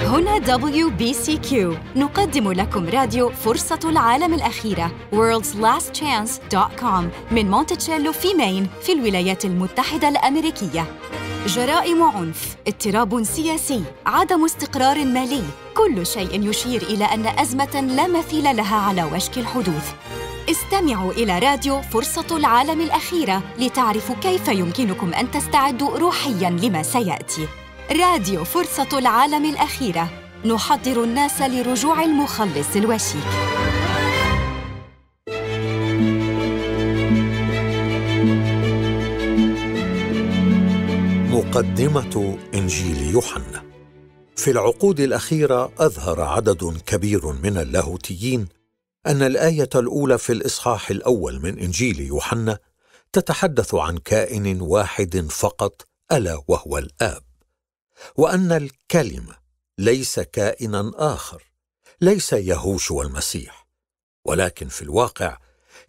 هنا WBCQ نقدم لكم راديو فرصة العالم الأخيرة worldslastchance.com من مونتشيلو في مين في الولايات المتحدة الأمريكية جرائم عنف، اضطراب سياسي، عدم استقرار مالي، كل شيء يشير إلى أن أزمة لا مثيل لها على وشك الحدوث استمعوا إلى راديو فرصة العالم الأخيرة لتعرفوا كيف يمكنكم أن تستعدوا روحياً لما سيأتي. راديو فرصة العالم الأخيرة نحضر الناس لرجوع المخلص الوشيك. مقدمة إنجيل يوحنا في العقود الأخيرة أظهر عدد كبير من اللاهوتيين ان الايه الاولى في الاصحاح الاول من انجيل يوحنا تتحدث عن كائن واحد فقط الا وهو الاب وان الكلمه ليس كائنا اخر ليس يهوش والمسيح ولكن في الواقع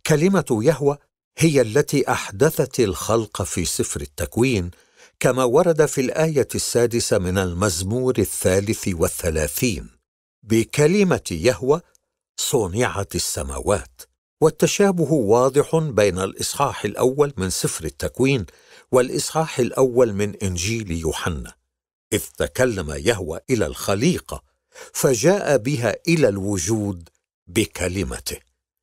كلمه يهوى هي التي احدثت الخلق في سفر التكوين كما ورد في الايه السادسه من المزمور الثالث والثلاثين بكلمه يهوى صنعت السماوات والتشابه واضح بين الاصحاح الاول من سفر التكوين والاصحاح الاول من انجيل يوحنا اذ تكلم يهوى الى الخليقه فجاء بها الى الوجود بكلمته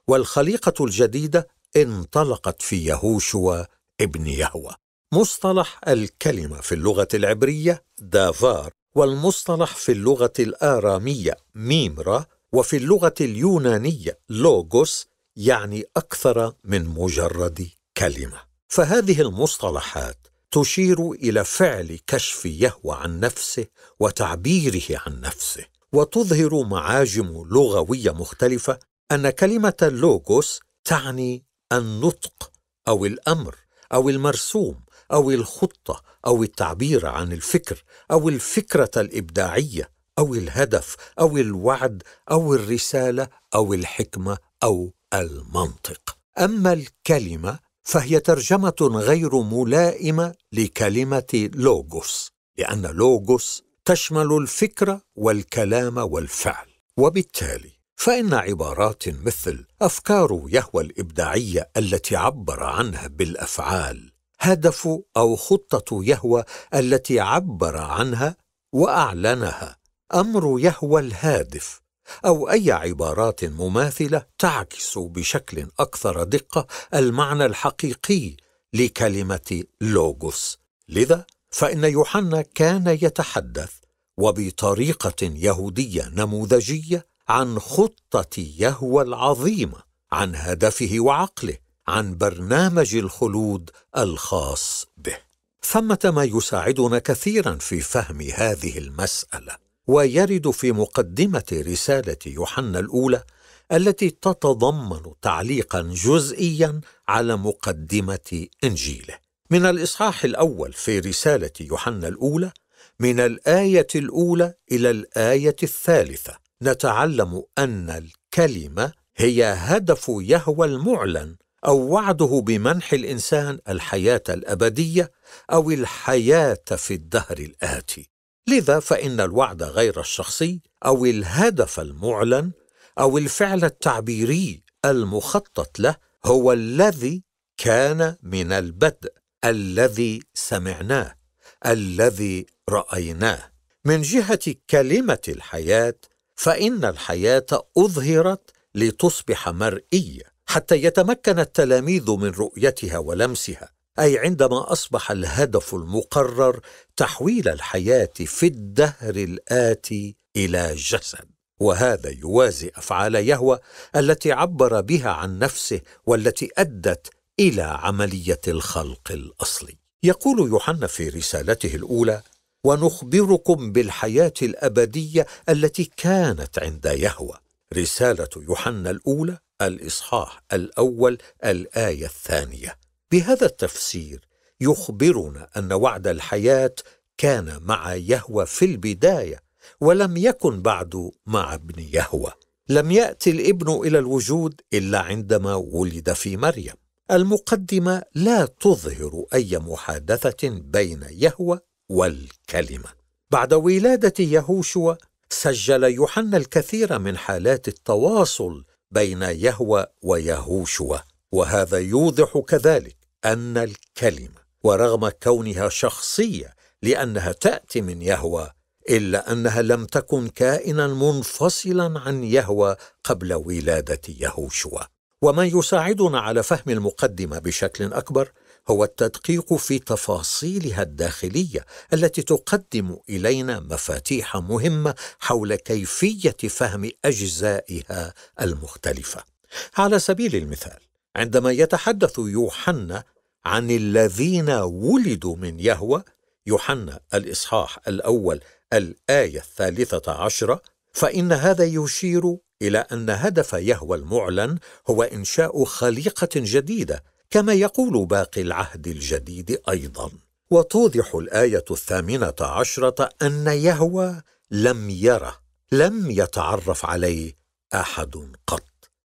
والخليقه الجديده انطلقت في يهوشوا ابن يهوى مصطلح الكلمه في اللغه العبريه دافار والمصطلح في اللغه الاراميه ميمرا وفي اللغة اليونانية لوغوس يعني أكثر من مجرد كلمة فهذه المصطلحات تشير إلى فعل كشف يهوى عن نفسه وتعبيره عن نفسه وتظهر معاجم لغوية مختلفة أن كلمة لوغوس تعني النطق أو الأمر أو المرسوم أو الخطة أو التعبير عن الفكر أو الفكرة الإبداعية او الهدف او الوعد او الرساله او الحكمه او المنطق اما الكلمه فهي ترجمه غير ملائمه لكلمه لوغوس لان لوغوس تشمل الفكره والكلام والفعل وبالتالي فان عبارات مثل افكار يهوى الابداعيه التي عبر عنها بالافعال هدف او خطه يهوى التي عبر عنها واعلنها امر يهوى الهادف او اي عبارات مماثله تعكس بشكل اكثر دقه المعنى الحقيقي لكلمه لوغوس لذا فان يوحنا كان يتحدث وبطريقه يهوديه نموذجيه عن خطه يهوى العظيمه عن هدفه وعقله عن برنامج الخلود الخاص به ثمه ما يساعدنا كثيرا في فهم هذه المساله ويرد في مقدمه رساله يوحنا الاولى التي تتضمن تعليقا جزئيا على مقدمه انجيله من الاصحاح الاول في رساله يوحنا الاولى من الايه الاولى الى الايه الثالثه نتعلم ان الكلمه هي هدف يهوى المعلن او وعده بمنح الانسان الحياه الابديه او الحياه في الدهر الاتي لذا فإن الوعد غير الشخصي أو الهدف المعلن أو الفعل التعبيري المخطط له هو الذي كان من البدء الذي سمعناه الذي رايناه من جهه كلمه الحياه فان الحياه اظهرت لتصبح مرئيه حتى يتمكن التلاميذ من رؤيتها ولمسها اي عندما اصبح الهدف المقرر تحويل الحياه في الدهر الاتي الى جسد وهذا يوازي افعال يهوى التي عبر بها عن نفسه والتي ادت الى عمليه الخلق الاصلي يقول يوحنا في رسالته الاولى ونخبركم بالحياه الابديه التي كانت عند يهوى رساله يوحنا الاولى الاصحاح الاول الايه الثانيه بهذا التفسير يخبرنا ان وعد الحياه كان مع يهوى في البدايه ولم يكن بعد مع ابن يهوى لم ياتي الابن الى الوجود الا عندما ولد في مريم المقدمه لا تظهر اي محادثه بين يهوى والكلمه بعد ولاده يهوشوى سجل يوحنا الكثير من حالات التواصل بين يهوى ويهوشوى وهذا يوضح كذلك ان الكلمه ورغم كونها شخصيه لانها تاتي من يهوى الا انها لم تكن كائنا منفصلا عن يهوى قبل ولاده يهوشوى وما يساعدنا على فهم المقدمه بشكل اكبر هو التدقيق في تفاصيلها الداخليه التي تقدم الينا مفاتيح مهمه حول كيفيه فهم اجزائها المختلفه على سبيل المثال عندما يتحدث يوحنا عن الذين ولدوا من يهوى يوحنا الإصحاح الأول الآية الثالثة عشرة فإن هذا يشير إلى أن هدف يهوى المعلن هو إنشاء خليقة جديدة كما يقول باقي العهد الجديد أيضا وتوضح الآية الثامنة عشرة أن يهوى لم يره لم يتعرف عليه أحد قط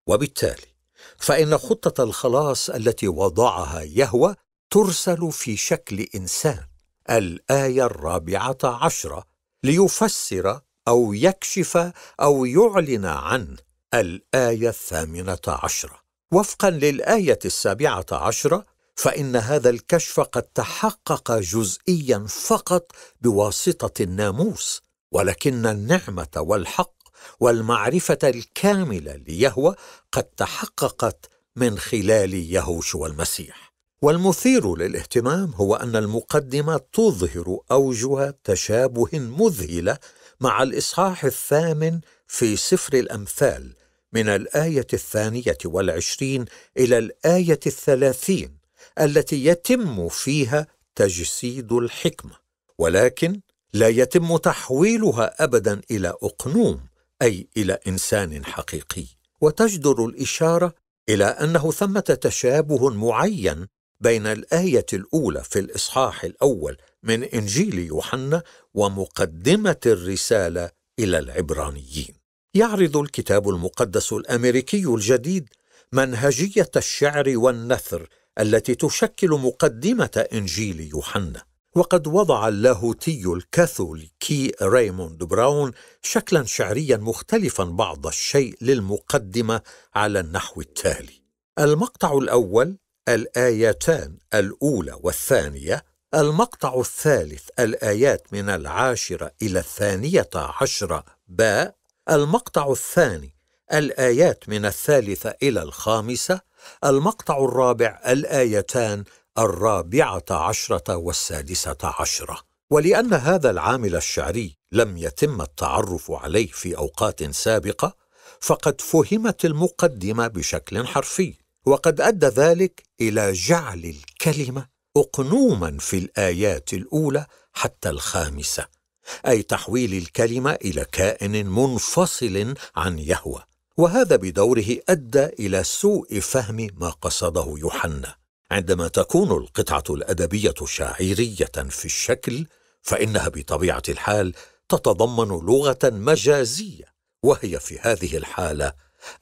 وبالتالي فان خطه الخلاص التي وضعها يهوى ترسل في شكل انسان الايه الرابعه عشره ليفسر او يكشف او يعلن عن الايه الثامنه عشره وفقا للايه السابعه عشره فان هذا الكشف قد تحقق جزئيا فقط بواسطه الناموس ولكن النعمه والحق والمعرفة الكاملة ليهوى قد تحققت من خلال يهوش والمسيح والمثير للاهتمام هو أن المقدمة تظهر أوجه تشابه مذهلة مع الإصحاح الثامن في سفر الأمثال من الآية الثانية والعشرين إلى الآية الثلاثين التي يتم فيها تجسيد الحكمة ولكن لا يتم تحويلها أبدا إلى أقنوم اي الى انسان حقيقي وتجدر الاشاره الى انه ثمه تشابه معين بين الايه الاولى في الاصحاح الاول من انجيل يوحنا ومقدمه الرساله الى العبرانيين يعرض الكتاب المقدس الامريكي الجديد منهجيه الشعر والنثر التي تشكل مقدمه انجيل يوحنا وقد وضع اللاهوتي الكاثوليكي ريموند براون شكلا شعريا مختلفا بعض الشيء للمقدمه على النحو التالي المقطع الاول الايتان الاولى والثانيه المقطع الثالث الايات من العاشره الى الثانيه عشره باء المقطع الثاني الايات من الثالثه الى الخامسه المقطع الرابع الايتان الرابعة عشرة والسادسة عشرة ولأن هذا العامل الشعري لم يتم التعرف عليه في أوقات سابقة فقد فهمت المقدمة بشكل حرفي وقد أدى ذلك إلى جعل الكلمة أقنوما في الآيات الأولى حتى الخامسة أي تحويل الكلمة إلى كائن منفصل عن يهوى وهذا بدوره أدى إلى سوء فهم ما قصده يوحنا عندما تكون القطعه الادبيه شاعريه في الشكل فانها بطبيعه الحال تتضمن لغه مجازيه وهي في هذه الحاله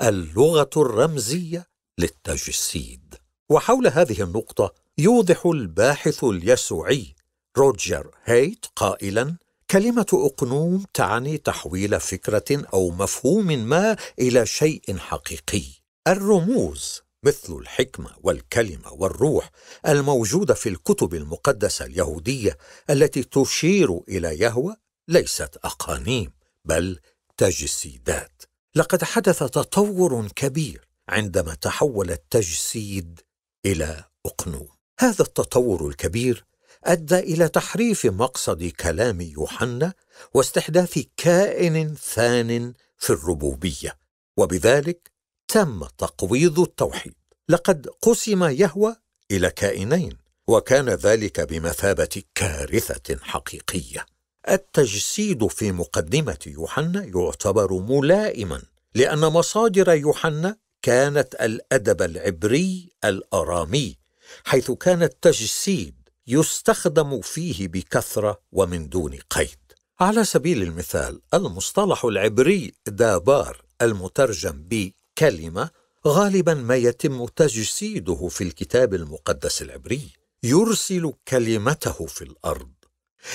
اللغه الرمزيه للتجسيد وحول هذه النقطه يوضح الباحث اليسوعي روجر هيت قائلا كلمه اقنوم تعني تحويل فكره او مفهوم ما الى شيء حقيقي الرموز مثل الحكمه والكلمه والروح الموجوده في الكتب المقدسه اليهوديه التي تشير الى يهوه ليست اقانيم بل تجسيدات لقد حدث تطور كبير عندما تحول التجسيد الى اقنوم هذا التطور الكبير ادى الى تحريف مقصد كلام يوحنا واستحداث كائن ثان في الربوبيه وبذلك تم تقويض التوحيد لقد قسم يهوى الى كائنين وكان ذلك بمثابه كارثه حقيقيه التجسيد في مقدمه يوحنا يعتبر ملائما لان مصادر يوحنا كانت الادب العبري الارامي حيث كان التجسيد يستخدم فيه بكثره ومن دون قيد على سبيل المثال المصطلح العبري دابار المترجم ب كلمه غالبا ما يتم تجسيده في الكتاب المقدس العبري يرسل كلمته في الارض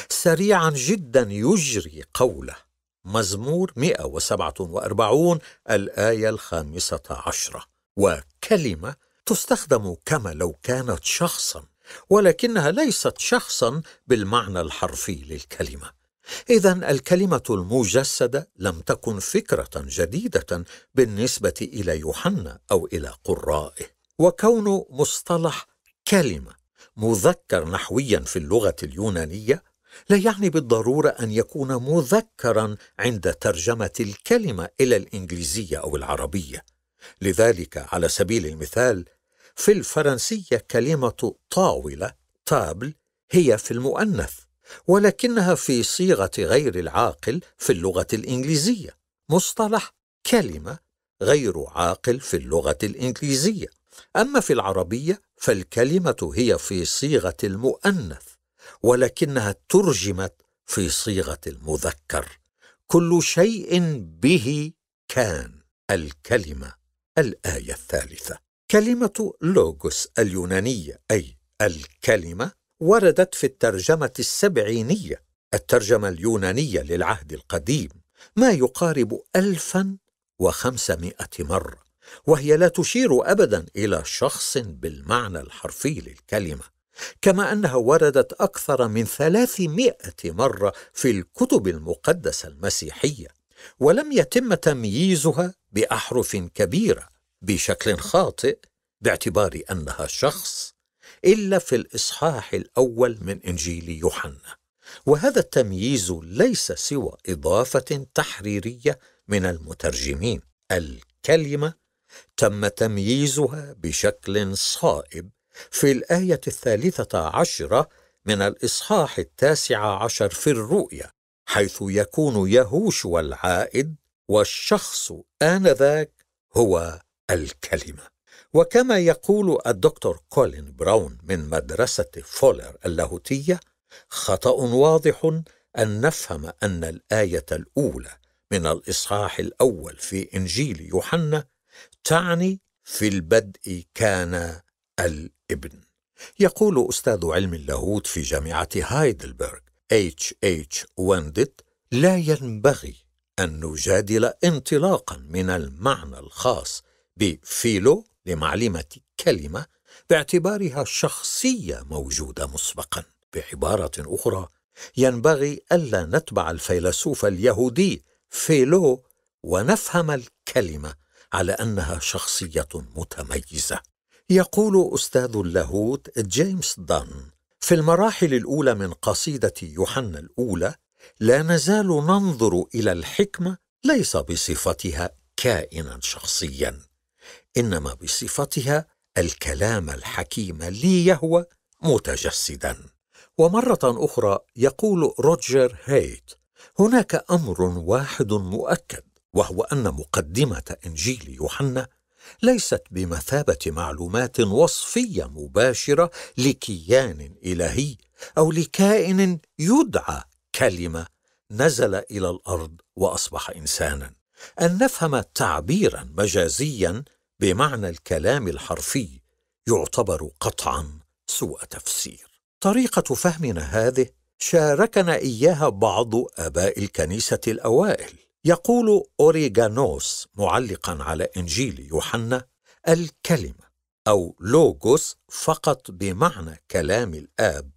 سريعا جدا يجري قوله مزمور 147 الآية الخامسة عشرة وكلمة تستخدم كما لو كانت شخصا ولكنها ليست شخصا بالمعنى الحرفي للكلمه اذا الكلمه المجسده لم تكن فكره جديده بالنسبه الى يوحنا او الى قرائه وكون مصطلح كلمه مذكر نحويا في اللغه اليونانيه لا يعني بالضروره ان يكون مذكرا عند ترجمه الكلمه الى الانجليزيه او العربيه لذلك على سبيل المثال في الفرنسيه كلمه طاوله تابل هي في المؤنث ولكنها في صيغه غير العاقل في اللغه الانجليزيه مصطلح كلمه غير عاقل في اللغه الانجليزيه اما في العربيه فالكلمه هي في صيغه المؤنث ولكنها ترجمت في صيغه المذكر كل شيء به كان الكلمه الايه الثالثه كلمه لوغوس اليونانيه اي الكلمه وردت في الترجمة السبعينية الترجمة اليونانية للعهد القديم ما يقارب ألفا وخمسمائة مرة وهي لا تشير أبدا إلى شخص بالمعنى الحرفي للكلمة كما أنها وردت أكثر من ثلاثمائة مرة في الكتب المقدسة المسيحية ولم يتم تمييزها بأحرف كبيرة بشكل خاطئ باعتبار أنها شخص إلا في الإصحاح الأول من إنجيل يوحنا وهذا التمييز ليس سوى إضافة تحريرية من المترجمين الكلمة تم تمييزها بشكل صائب في الآية الثالثة عشرة من الإصحاح التاسع عشر في الرؤيا حيث يكون يهوش العائد والشخص آنذاك هو الكلمة وكما يقول الدكتور كولين براون من مدرسة فولر اللاهوتية خطأ واضح أن نفهم أن الآية الأولى من الإصحاح الأول في إنجيل يوحنا تعني في البدء كان الابن يقول أستاذ علم اللاهوت في جامعة هايدلبرغ اتش اتش وندت لا ينبغي أن نجادل انطلاقا من المعنى الخاص بفيلو لمعلمة كلمة باعتبارها شخصية موجودة مسبقا بعبارة أخرى ينبغي ألا نتبع الفيلسوف اليهودي فيلو ونفهم الكلمة على أنها شخصية متميزة يقول أستاذ اللاهوت جيمس دان في المراحل الأولى من قصيدة يوحنا الأولى لا نزال ننظر إلى الحكمة ليس بصفتها كائنا شخصيا انما بصفتها الكلام الحكيم لي يهوى متجسدا ومره اخرى يقول روجر هيت هناك امر واحد مؤكد وهو ان مقدمه انجيل يوحنا ليست بمثابه معلومات وصفيه مباشره لكيان الهي او لكائن يدعى كلمه نزل الى الارض واصبح انسانا ان نفهم تعبيرا مجازيا بمعنى الكلام الحرفي يعتبر قطعا سوء تفسير طريقه فهمنا هذه شاركنا اياها بعض اباء الكنيسه الاوائل يقول اوريغانوس معلقا على انجيل يوحنا الكلمه او لوغوس فقط بمعنى كلام الاب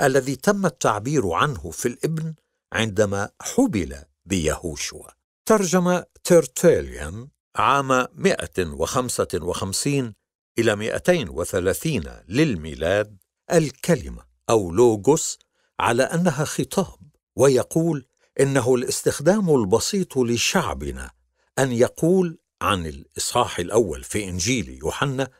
الذي تم التعبير عنه في الابن عندما حبل بيهوشوا ترجم تيرتيليان عام 155 إلى 230 للميلاد الكلمة أو لوغوس على أنها خطاب ويقول إنه الاستخدام البسيط لشعبنا أن يقول عن الإصحاح الأول في إنجيل يوحنا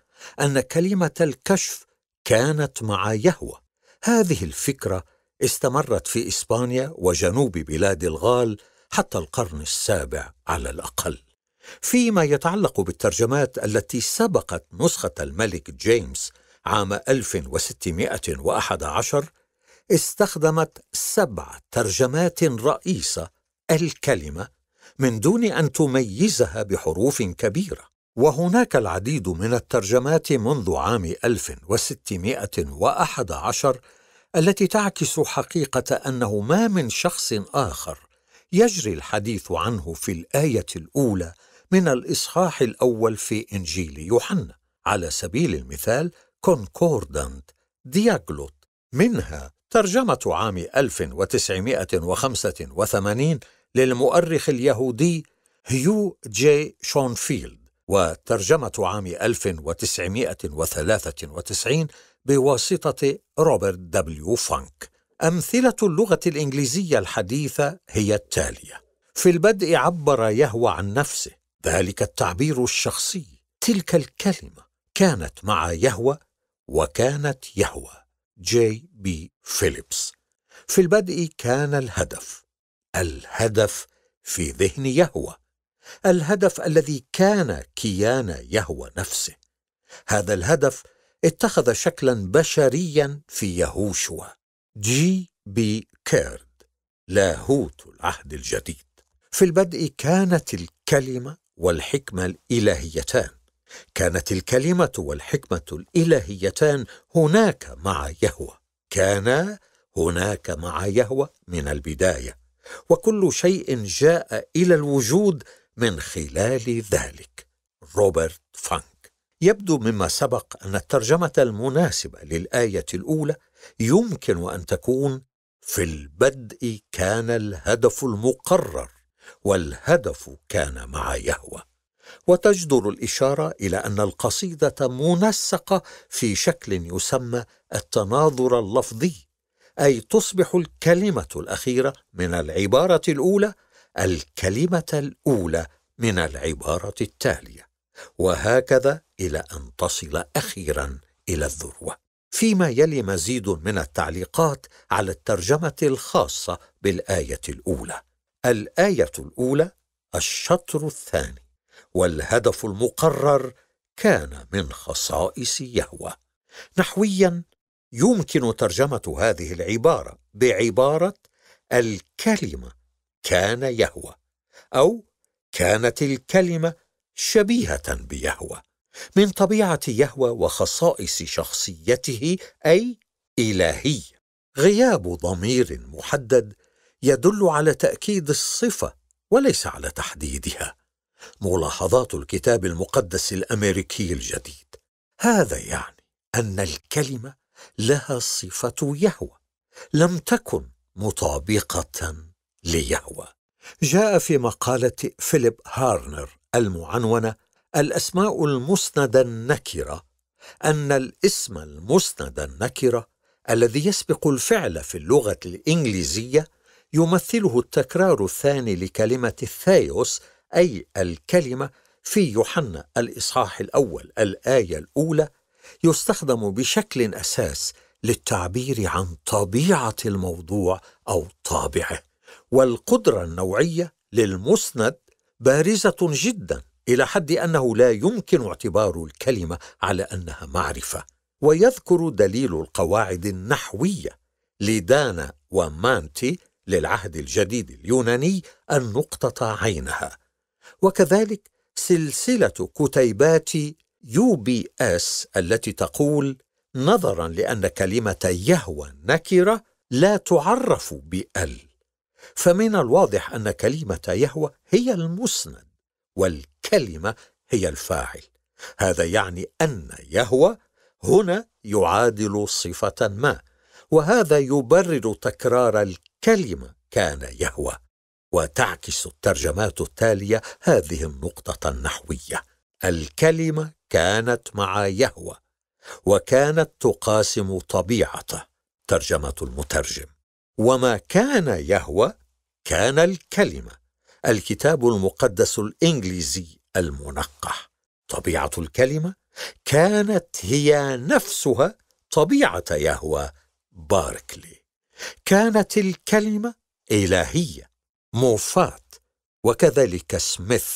أن كلمة الكشف كانت مع يهوى هذه الفكرة استمرت في إسبانيا وجنوب بلاد الغال حتى القرن السابع على الأقل فيما يتعلق بالترجمات التي سبقت نسخة الملك جيمس عام 1611 استخدمت سبع ترجمات رئيسة الكلمة من دون أن تميزها بحروف كبيرة وهناك العديد من الترجمات منذ عام 1611 التي تعكس حقيقة أنه ما من شخص آخر يجري الحديث عنه في الآية الأولى من الإصحاح الأول في إنجيل يوحنا على سبيل المثال كونكوردانت دياغلوت منها ترجمة عام 1985 للمؤرخ اليهودي هيو جي شونفيلد وترجمة عام 1993 بواسطة روبرت دبليو فانك أمثلة اللغة الإنجليزية الحديثة هي التالية في البدء عبر يهوى عن نفسه ذلك التعبير الشخصي تلك الكلمه كانت مع يهوى وكانت يهوى جي بي فيليبس في البدء كان الهدف الهدف في ذهن يهوى الهدف الذي كان كيان يهوى نفسه هذا الهدف اتخذ شكلا بشريا في يهوشوا جي بي كيرد لاهوت العهد الجديد في البدء كانت الكلمه والحكمه الالهيتان كانت الكلمه والحكمه الالهيتان هناك مع يهوى كان هناك مع يهوى من البدايه وكل شيء جاء الى الوجود من خلال ذلك روبرت فانك يبدو مما سبق ان الترجمه المناسبه للايه الاولى يمكن ان تكون في البدء كان الهدف المقرر والهدف كان مع يهوى وتجدر الاشاره الى ان القصيده منسقه في شكل يسمى التناظر اللفظي اي تصبح الكلمه الاخيره من العباره الاولى الكلمه الاولى من العباره التاليه وهكذا الى ان تصل اخيرا الى الذروه فيما يلي مزيد من التعليقات على الترجمه الخاصه بالايه الاولى الآية الأولى الشطر الثاني والهدف المقرر كان من خصائص يهوى نحويا يمكن ترجمة هذه العبارة بعبارة الكلمة كان يهوى أو كانت الكلمة شبيهة بيهوى من طبيعة يهوى وخصائص شخصيته أي إلهية غياب ضمير محدد يدل على تاكيد الصفه وليس على تحديدها ملاحظات الكتاب المقدس الامريكي الجديد هذا يعني ان الكلمه لها صفه يهوى لم تكن مطابقه ليهوى جاء في مقاله فيليب هارنر المعنونه الاسماء المسنده النكره ان الاسم المسند النكره الذي يسبق الفعل في اللغه الانجليزيه يمثله التكرار الثاني لكلمة الثايوس أي الكلمة في يوحنا الإصحاح الأول الآية الأولى يستخدم بشكل أساس للتعبير عن طبيعة الموضوع أو طابعه والقدرة النوعية للمسند بارزة جدا إلى حد أنه لا يمكن اعتبار الكلمة على أنها معرفة ويذكر دليل القواعد النحوية لدانا ومانتي للعهد الجديد اليوناني النقطه عينها وكذلك سلسلة كتيبات يو بي اس التي تقول نظرا لأن كلمة يهوى نكرة لا تعرف بأل فمن الواضح أن كلمة يهوى هي المسند والكلمة هي الفاعل هذا يعني أن يهوى هنا يعادل صفة ما وهذا يبرر تكرار الكلمة كلمة كان يهوى وتعكس الترجمات التالية هذه النقطة النحوية الكلمة كانت مع يهوى وكانت تقاسم طبيعته ترجمة المترجم وما كان يهوى كان الكلمة الكتاب المقدس الإنجليزي المنقح طبيعة الكلمة كانت هي نفسها طبيعة يهوى باركلي كانت الكلمه الهيه موفات وكذلك سميث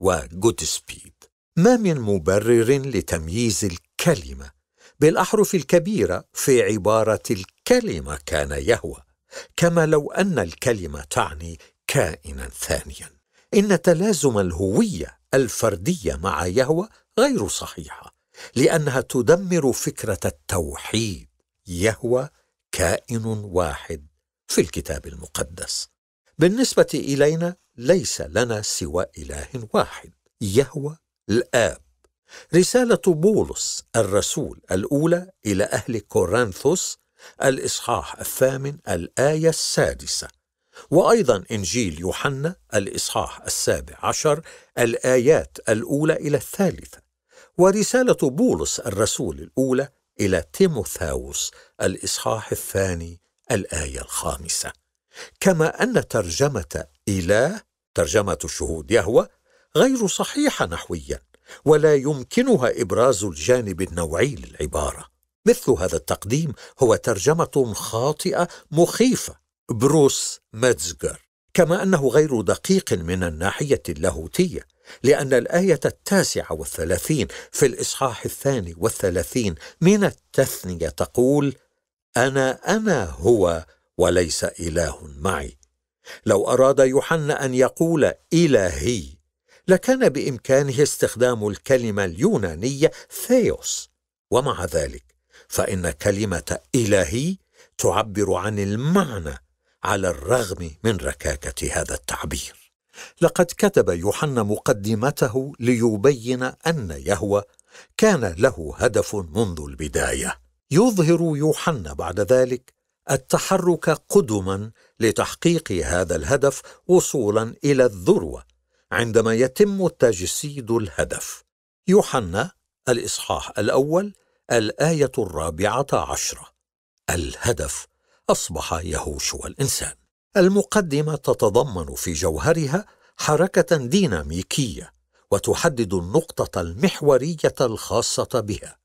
وجودسبيد ما من مبرر لتمييز الكلمه بالاحرف الكبيره في عباره الكلمه كان يهوى كما لو ان الكلمه تعني كائنا ثانيا ان تلازم الهويه الفرديه مع يهوى غير صحيحه لانها تدمر فكره التوحيد يهوى كائن واحد في الكتاب المقدس بالنسبه الينا ليس لنا سوى اله واحد يهوى الاب رساله بولس الرسول الاولى الى اهل كورنثوس الاصحاح الثامن الايه السادسه وايضا انجيل يوحنا الاصحاح السابع عشر الايات الاولى الى الثالثه ورساله بولس الرسول الاولى إلى تيموثاوس الإصحاح الثاني الآية الخامسة كما أن ترجمة إله ترجمة شهود يهوى غير صحيحة نحويا ولا يمكنها إبراز الجانب النوعي للعبارة مثل هذا التقديم هو ترجمة خاطئة مخيفة بروس ماتزجر كما أنه غير دقيق من الناحية اللاهوتية لأن الآية التاسعة والثلاثين في الإصحاح الثاني والثلاثين من التثنية تقول: أنا أنا هو وليس إله معي. لو أراد يوحنا أن يقول إلهي لكان بإمكانه استخدام الكلمة اليونانية ثيوس ومع ذلك فإن كلمة إلهي تعبر عن المعنى على الرغم من ركاكة هذا التعبير لقد كتب يوحنا مقدمته ليبين ان يهوى كان له هدف منذ البدايه يظهر يوحنا بعد ذلك التحرك قدما لتحقيق هذا الهدف وصولا الى الذروه عندما يتم تجسيد الهدف يوحنا الاصحاح الاول الايه الرابعه عشره الهدف اصبح يهوشع الانسان المقدمه تتضمن في جوهرها حركه ديناميكيه وتحدد النقطه المحوريه الخاصه بها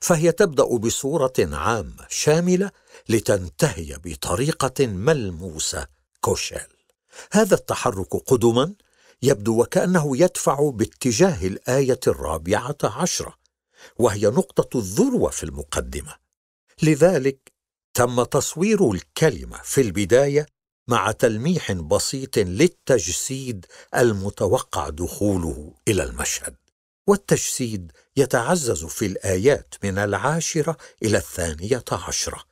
فهي تبدا بصوره عامه شامله لتنتهي بطريقه ملموسه كوشيل هذا التحرك قدما يبدو وكانه يدفع باتجاه الايه الرابعه عشره وهي نقطه الذروه في المقدمه لذلك تم تصوير الكلمه في البدايه مع تلميح بسيط للتجسيد المتوقع دخوله الى المشهد والتجسيد يتعزز في الايات من العاشره الى الثانيه عشره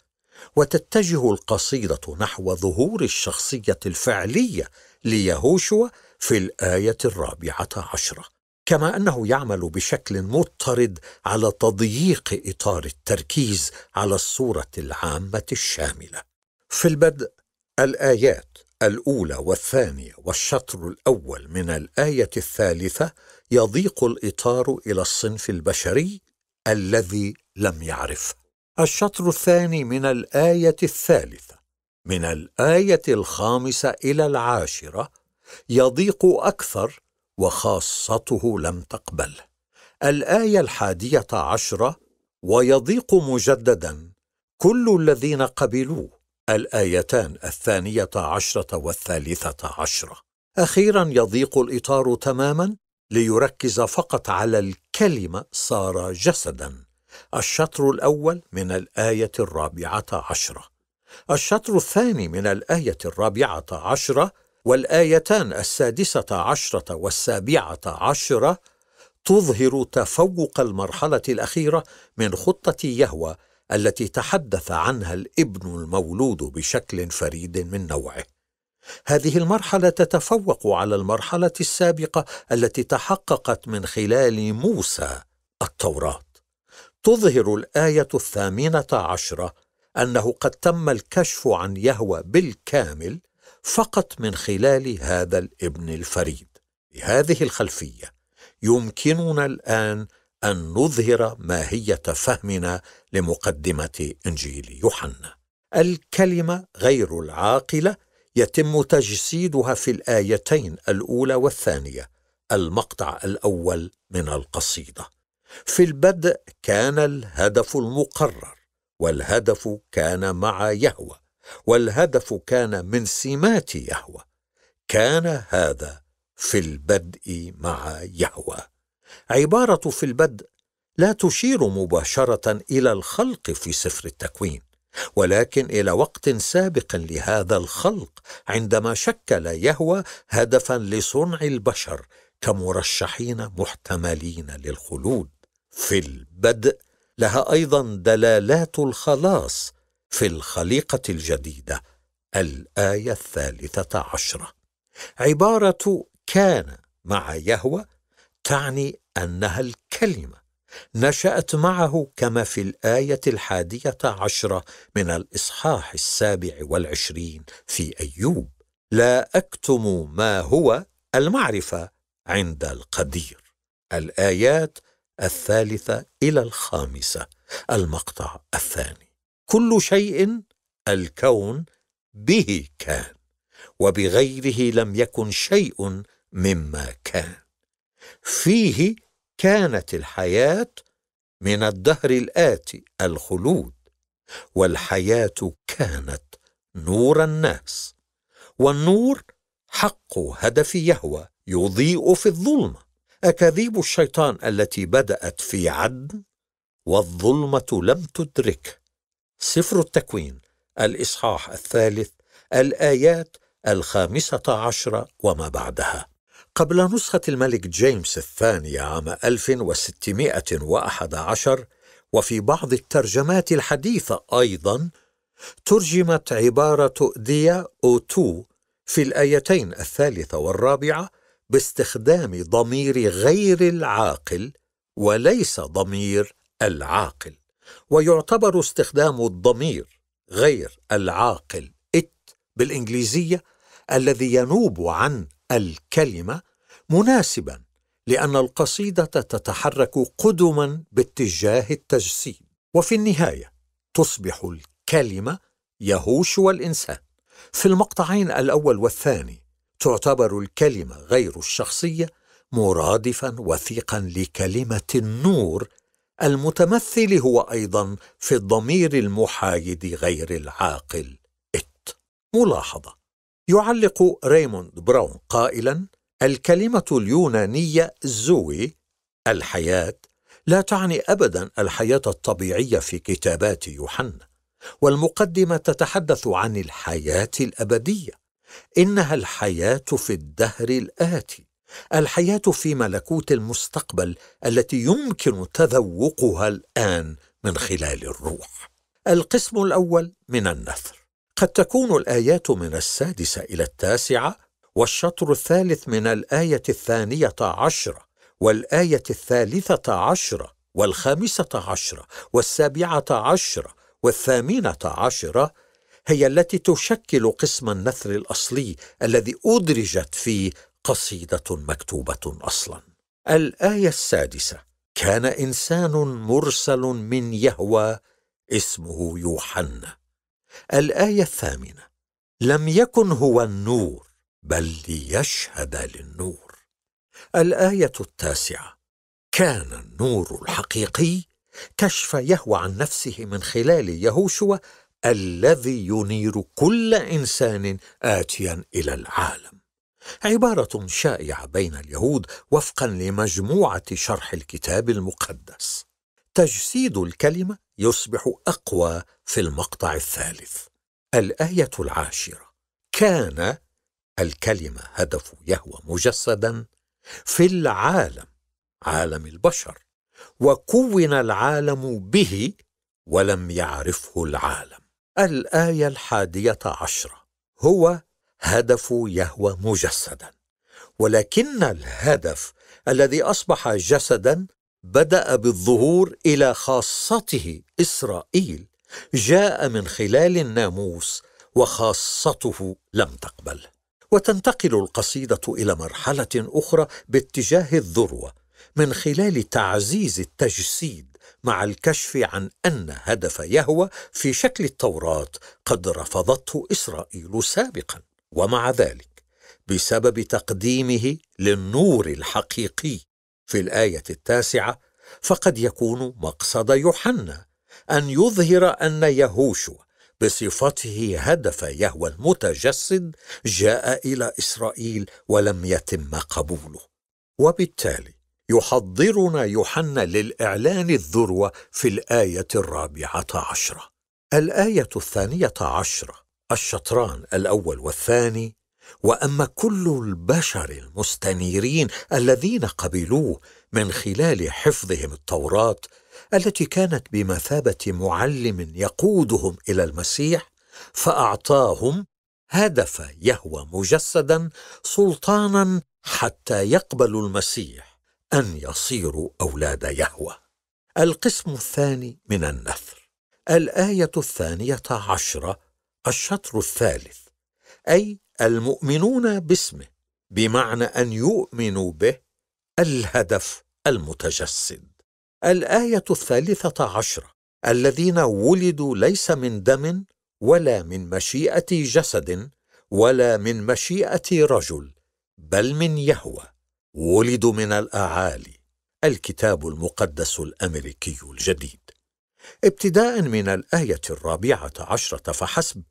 وتتجه القصيده نحو ظهور الشخصيه الفعليه ليهوشوا في الايه الرابعه عشره كما انه يعمل بشكل مضطرد على تضييق اطار التركيز على الصوره العامه الشامله في البدء الآيات الأولى والثانية والشطر الأول من الآية الثالثة يضيق الإطار إلى الصنف البشري الذي لم يعرفه. الشطر الثاني من الآية الثالثة من الآية الخامسة إلى العاشرة يضيق أكثر وخاصته لم تقبله. الآية الحادية عشرة ويضيق مجددا كل الذين قبلوه الآيتان الثانية عشرة والثالثة عشرة أخيرا يضيق الإطار تماما ليركز فقط على الكلمة صار جسدا الشطر الأول من الآية الرابعة عشرة الشطر الثاني من الآية الرابعة عشرة والآيتان السادسة عشرة والسابعة عشرة تظهر تفوق المرحلة الأخيرة من خطة يهوى التي تحدث عنها الابن المولود بشكل فريد من نوعه هذه المرحله تتفوق على المرحله السابقه التي تحققت من خلال موسى التوراه تظهر الايه الثامنه عشره انه قد تم الكشف عن يهوى بالكامل فقط من خلال هذا الابن الفريد بهذه الخلفيه يمكننا الان ان نظهر ماهيه فهمنا لمقدمه انجيل يوحنا الكلمه غير العاقله يتم تجسيدها في الايتين الاولى والثانيه المقطع الاول من القصيده في البدء كان الهدف المقرر والهدف كان مع يهوى والهدف كان من سمات يهوى كان هذا في البدء مع يهوى عباره في البدء لا تشير مباشره الى الخلق في سفر التكوين ولكن الى وقت سابق لهذا الخلق عندما شكل يهوى هدفا لصنع البشر كمرشحين محتملين للخلود في البدء لها ايضا دلالات الخلاص في الخليقه الجديده الايه الثالثه عشره عباره كان مع يهوى تعني انها الكلمه نشات معه كما في الايه الحاديه عشره من الاصحاح السابع والعشرين في ايوب لا اكتم ما هو المعرفه عند القدير الايات الثالثه الى الخامسه المقطع الثاني كل شيء الكون به كان وبغيره لم يكن شيء مما كان فيه كانت الحياه من الدهر الاتي الخلود والحياه كانت نور الناس والنور حق هدف يهوى يضيء في الظلمه اكاذيب الشيطان التي بدات في عدن والظلمه لم تدركه سفر التكوين الاصحاح الثالث الايات الخامسه عشره وما بعدها قبل نسخة الملك جيمس الثاني عام 1611 وفي بعض الترجمات الحديثة أيضا ترجمت عبارة ديا أو تو في الآيتين الثالثة والرابعة باستخدام ضمير غير العاقل وليس ضمير العاقل ويعتبر استخدام الضمير غير العاقل إت بالإنجليزية الذي ينوب عن الكلمه مناسبا لان القصيده تتحرك قدما باتجاه التجسيد وفي النهايه تصبح الكلمه يهوش والانسان في المقطعين الاول والثاني تعتبر الكلمه غير الشخصيه مرادفا وثيقا لكلمه النور المتمثل هو ايضا في الضمير المحايد غير العاقل ات ملاحظه يعلق ريموند براون قائلا الكلمه اليونانيه زوي الحياه لا تعني ابدا الحياه الطبيعيه في كتابات يوحنا والمقدمه تتحدث عن الحياه الابديه انها الحياه في الدهر الاتي الحياه في ملكوت المستقبل التي يمكن تذوقها الان من خلال الروح القسم الاول من النثر قد تكون الايات من السادسه الى التاسعه والشطر الثالث من الايه الثانيه عشره والايه الثالثه عشره والخامسه عشره والسابعه عشره والثامنه عشره هي التي تشكل قسم النثر الاصلي الذي ادرجت فيه قصيده مكتوبه اصلا الايه السادسه كان انسان مرسل من يهوى اسمه يوحنا الايه الثامنه لم يكن هو النور بل ليشهد للنور الايه التاسعه كان النور الحقيقي كشف يهوى عن نفسه من خلال يهوشوى الذي ينير كل انسان اتيا الى العالم عباره شائعه بين اليهود وفقا لمجموعه شرح الكتاب المقدس تجسيد الكلمه يصبح اقوى في المقطع الثالث الايه العاشره كان الكلمه هدف يهوى مجسدا في العالم عالم البشر وكون العالم به ولم يعرفه العالم الايه الحاديه عشره هو هدف يهوى مجسدا ولكن الهدف الذي اصبح جسدا بدا بالظهور الى خاصته اسرائيل جاء من خلال الناموس وخاصته لم تقبل وتنتقل القصيده الى مرحله اخرى باتجاه الذروه من خلال تعزيز التجسيد مع الكشف عن ان هدف يهوى في شكل التوراه قد رفضته اسرائيل سابقا ومع ذلك بسبب تقديمه للنور الحقيقي في الايه التاسعه فقد يكون مقصد يوحنا ان يظهر ان يهوشو بصفته هدف يهوى المتجسد جاء الى اسرائيل ولم يتم قبوله وبالتالي يحضرنا يوحنا للاعلان الذروه في الايه الرابعه عشره الايه الثانيه عشره الشطران الاول والثاني واما كل البشر المستنيرين الذين قبلوه من خلال حفظهم التوراه التي كانت بمثابه معلم يقودهم الى المسيح فاعطاهم هدف يهوى مجسدا سلطانا حتى يقبلوا المسيح ان يصيروا اولاد يهوى القسم الثاني من النثر الايه الثانيه عشره الشطر الثالث اي المؤمنون باسمه بمعنى ان يؤمنوا به الهدف المتجسد الايه الثالثه عشره الذين ولدوا ليس من دم ولا من مشيئه جسد ولا من مشيئه رجل بل من يهوى ولدوا من الاعالي الكتاب المقدس الامريكي الجديد ابتداء من الايه الرابعه عشره فحسب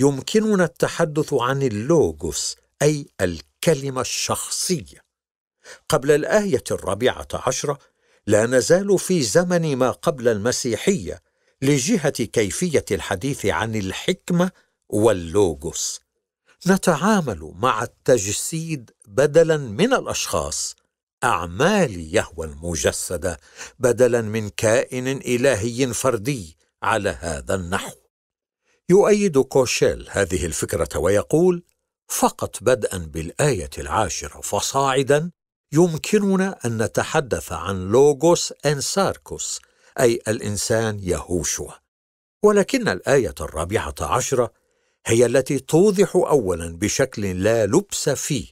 يمكننا التحدث عن اللوغوس اي الكلمه الشخصيه قبل الايه الرابعه عشره لا نزال في زمن ما قبل المسيحيه لجهه كيفيه الحديث عن الحكمه واللوغوس نتعامل مع التجسيد بدلا من الاشخاص اعمال يهوى المجسده بدلا من كائن الهي فردي على هذا النحو يؤيد كوشيل هذه الفكرة ويقول: فقط بدءا بالآية العاشرة فصاعدا يمكننا أن نتحدث عن لوغوس أنساركوس أي الإنسان يهوشوا ولكن الآية الرابعة عشرة هي التي توضح أولا بشكل لا لبس فيه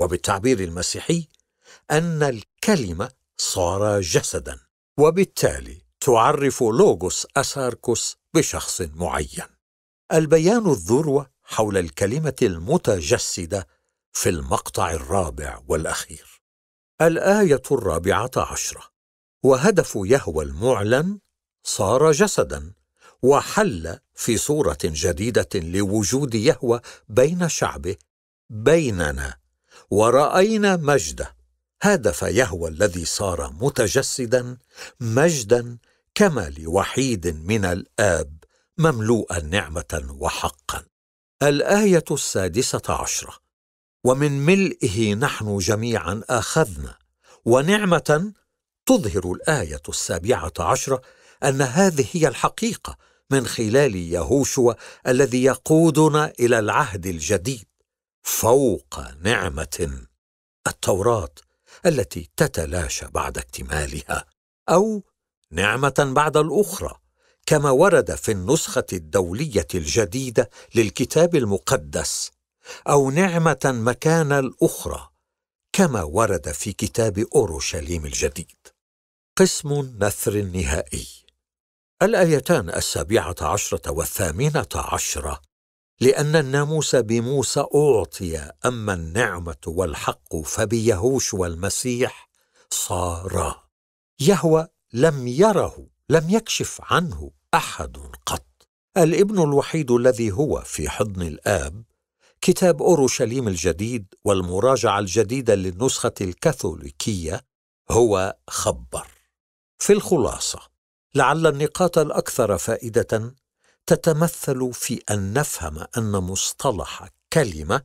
وبالتعبير المسيحي أن الكلمة صار جسدا وبالتالي تعرف لوغوس أساركوس بشخص معين البيان الذروه حول الكلمه المتجسده في المقطع الرابع والاخير الايه الرابعه عشره وهدف يهوى المعلن صار جسدا وحل في صوره جديده لوجود يهوى بين شعبه بيننا وراينا مجده هدف يهوى الذي صار متجسدا مجدا كما لوحيد من الاب مملوءا نعمه وحقا الايه السادسه عشره ومن ملئه نحن جميعا اخذنا ونعمه تظهر الايه السابعه عشره ان هذه هي الحقيقه من خلال يهوشوا الذي يقودنا الى العهد الجديد فوق نعمه التوراه التي تتلاشى بعد اكتمالها او نعمه بعد الاخرى كما ورد في النسخه الدوليه الجديده للكتاب المقدس او نعمه مكان الاخرى كما ورد في كتاب اورشليم الجديد قسم نثر النهائي الايتان السابعه عشره والثامنه عشره لان الناموس بموسى اعطي اما النعمه والحق فبيهوش والمسيح صارا يهوى لم يره لم يكشف عنه احد قط الابن الوحيد الذي هو في حضن الاب كتاب اورشليم الجديد والمراجعه الجديده للنسخه الكاثوليكيه هو خبر في الخلاصه لعل النقاط الاكثر فائده تتمثل في ان نفهم ان مصطلح كلمه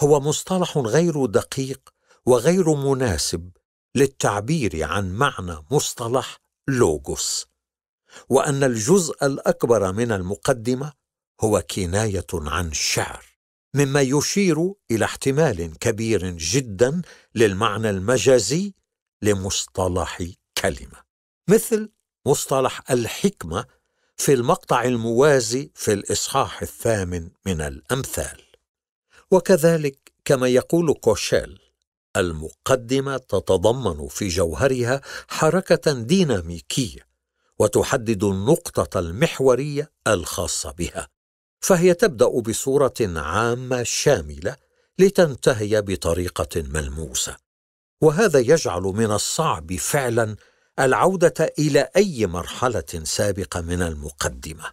هو مصطلح غير دقيق وغير مناسب للتعبير عن معنى مصطلح لوغوس وان الجزء الاكبر من المقدمه هو كنايه عن الشعر مما يشير الى احتمال كبير جدا للمعنى المجازي لمصطلح كلمه مثل مصطلح الحكمه في المقطع الموازي في الاصحاح الثامن من الامثال وكذلك كما يقول كوشيل المقدمه تتضمن في جوهرها حركه ديناميكيه وتحدد النقطه المحوريه الخاصه بها فهي تبدا بصوره عامه شامله لتنتهي بطريقه ملموسه وهذا يجعل من الصعب فعلا العوده الى اي مرحله سابقه من المقدمه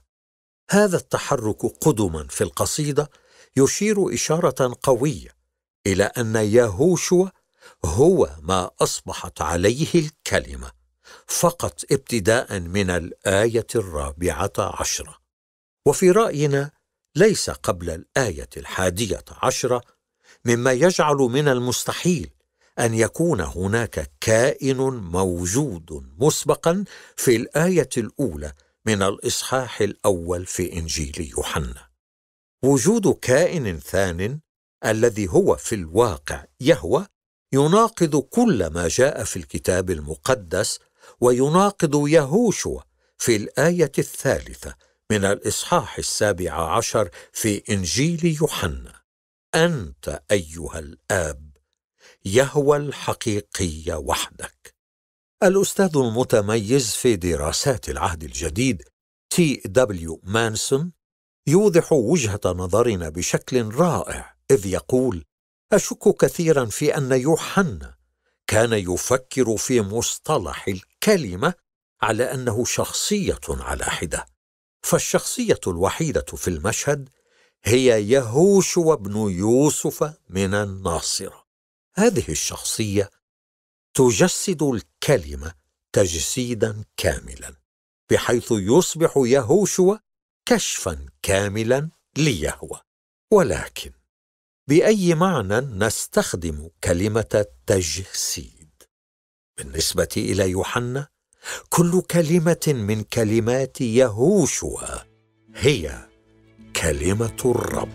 هذا التحرك قدما في القصيده يشير اشاره قويه الى ان يهوشوا هو ما اصبحت عليه الكلمه فقط ابتداء من الايه الرابعه عشره وفي راينا ليس قبل الايه الحاديه عشره مما يجعل من المستحيل ان يكون هناك كائن موجود مسبقا في الايه الاولى من الاصحاح الاول في انجيل يوحنا وجود كائن ثان الذي هو في الواقع يهوى يناقض كل ما جاء في الكتاب المقدس ويناقض يهوشو في الآية الثالثة من الإصحاح السابع عشر في إنجيل يوحنا أنت أيها الآب يهوى الحقيقي وحدك الأستاذ المتميز في دراسات العهد الجديد تي دبليو مانسون يوضح وجهة نظرنا بشكل رائع إذ يقول: أشك كثيرا في أن يوحنا كان يفكر في مصطلح كلمه على انه شخصيه على حده فالشخصيه الوحيده في المشهد هي يهوشع بن يوسف من الناصره هذه الشخصيه تجسد الكلمه تجسيدا كاملا بحيث يصبح يهوشو كشفا كاملا ليهوى ولكن باي معنى نستخدم كلمه تجسيد بالنسبه الى يوحنا كل كلمه من كلمات يهوشوا هي كلمه الرب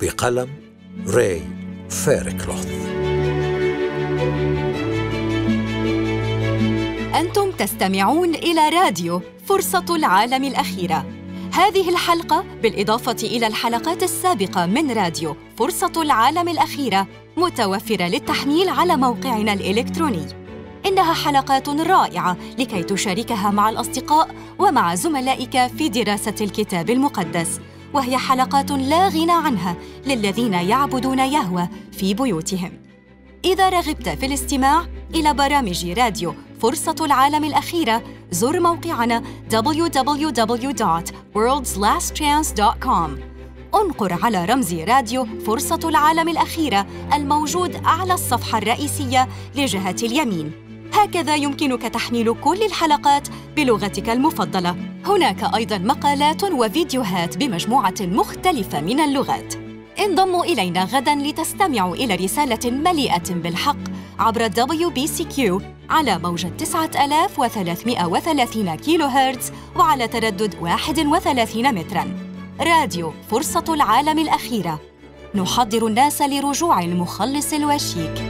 بقلم راي فيركلوث انتم تستمعون الى راديو فرصه العالم الاخيره هذه الحلقة بالإضافة إلى الحلقات السابقة من راديو فرصة العالم الأخيرة متوفرة للتحميل على موقعنا الإلكتروني إنها حلقات رائعة لكي تشاركها مع الأصدقاء ومع زملائك في دراسة الكتاب المقدس وهي حلقات لا غنى عنها للذين يعبدون يهوى في بيوتهم إذا رغبت في الاستماع إلى برامج راديو فرصة العالم الأخيرة زر موقعنا www.worldslastchance.com انقر على رمز راديو فرصة العالم الأخيرة الموجود أعلى الصفحة الرئيسية لجهة اليمين هكذا يمكنك تحميل كل الحلقات بلغتك المفضلة هناك أيضاً مقالات وفيديوهات بمجموعة مختلفة من اللغات انضموا إلينا غداً لتستمعوا إلى رسالة مليئة بالحق عبر WBCQ على موجة 9330 كيلو هرتز وعلى تردد 31 متراً راديو فرصة العالم الأخيرة نحضر الناس لرجوع المخلص الوشيك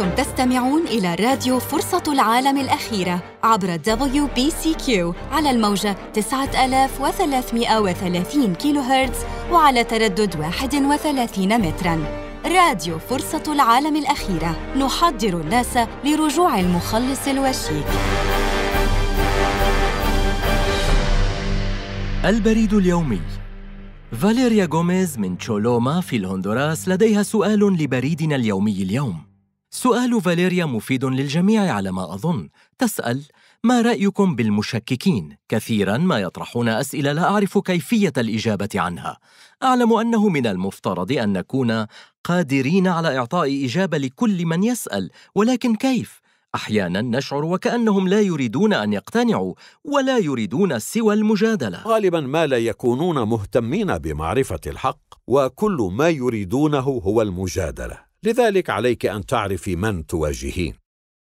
أنتم تستمعون إلى راديو فرصة العالم الأخيرة عبر WBCQ على الموجة 9330 كيلو هرتز وعلى تردد 31 متراً راديو فرصة العالم الأخيرة نحضر الناس لرجوع المخلص الوشيك البريد اليومي فاليريا غوميز من تشولوما في الهندوراس لديها سؤال لبريدنا اليومي اليوم سؤال فاليريا مفيد للجميع على ما أظن تسأل ما رأيكم بالمشككين؟ كثيرا ما يطرحون أسئلة لا أعرف كيفية الإجابة عنها أعلم أنه من المفترض أن نكون قادرين على إعطاء إجابة لكل من يسأل ولكن كيف؟ أحيانا نشعر وكأنهم لا يريدون أن يقتنعوا ولا يريدون سوى المجادلة غالبا ما لا يكونون مهتمين بمعرفة الحق وكل ما يريدونه هو المجادلة لذلك عليك ان تعرفي من تواجهين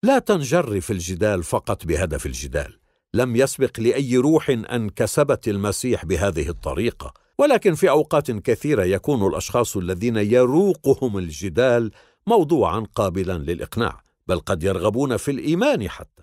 لا تنجري في الجدال فقط بهدف الجدال لم يسبق لاي روح ان كسبت المسيح بهذه الطريقه ولكن في اوقات كثيره يكون الاشخاص الذين يروقهم الجدال موضوعا قابلا للاقناع بل قد يرغبون في الايمان حتى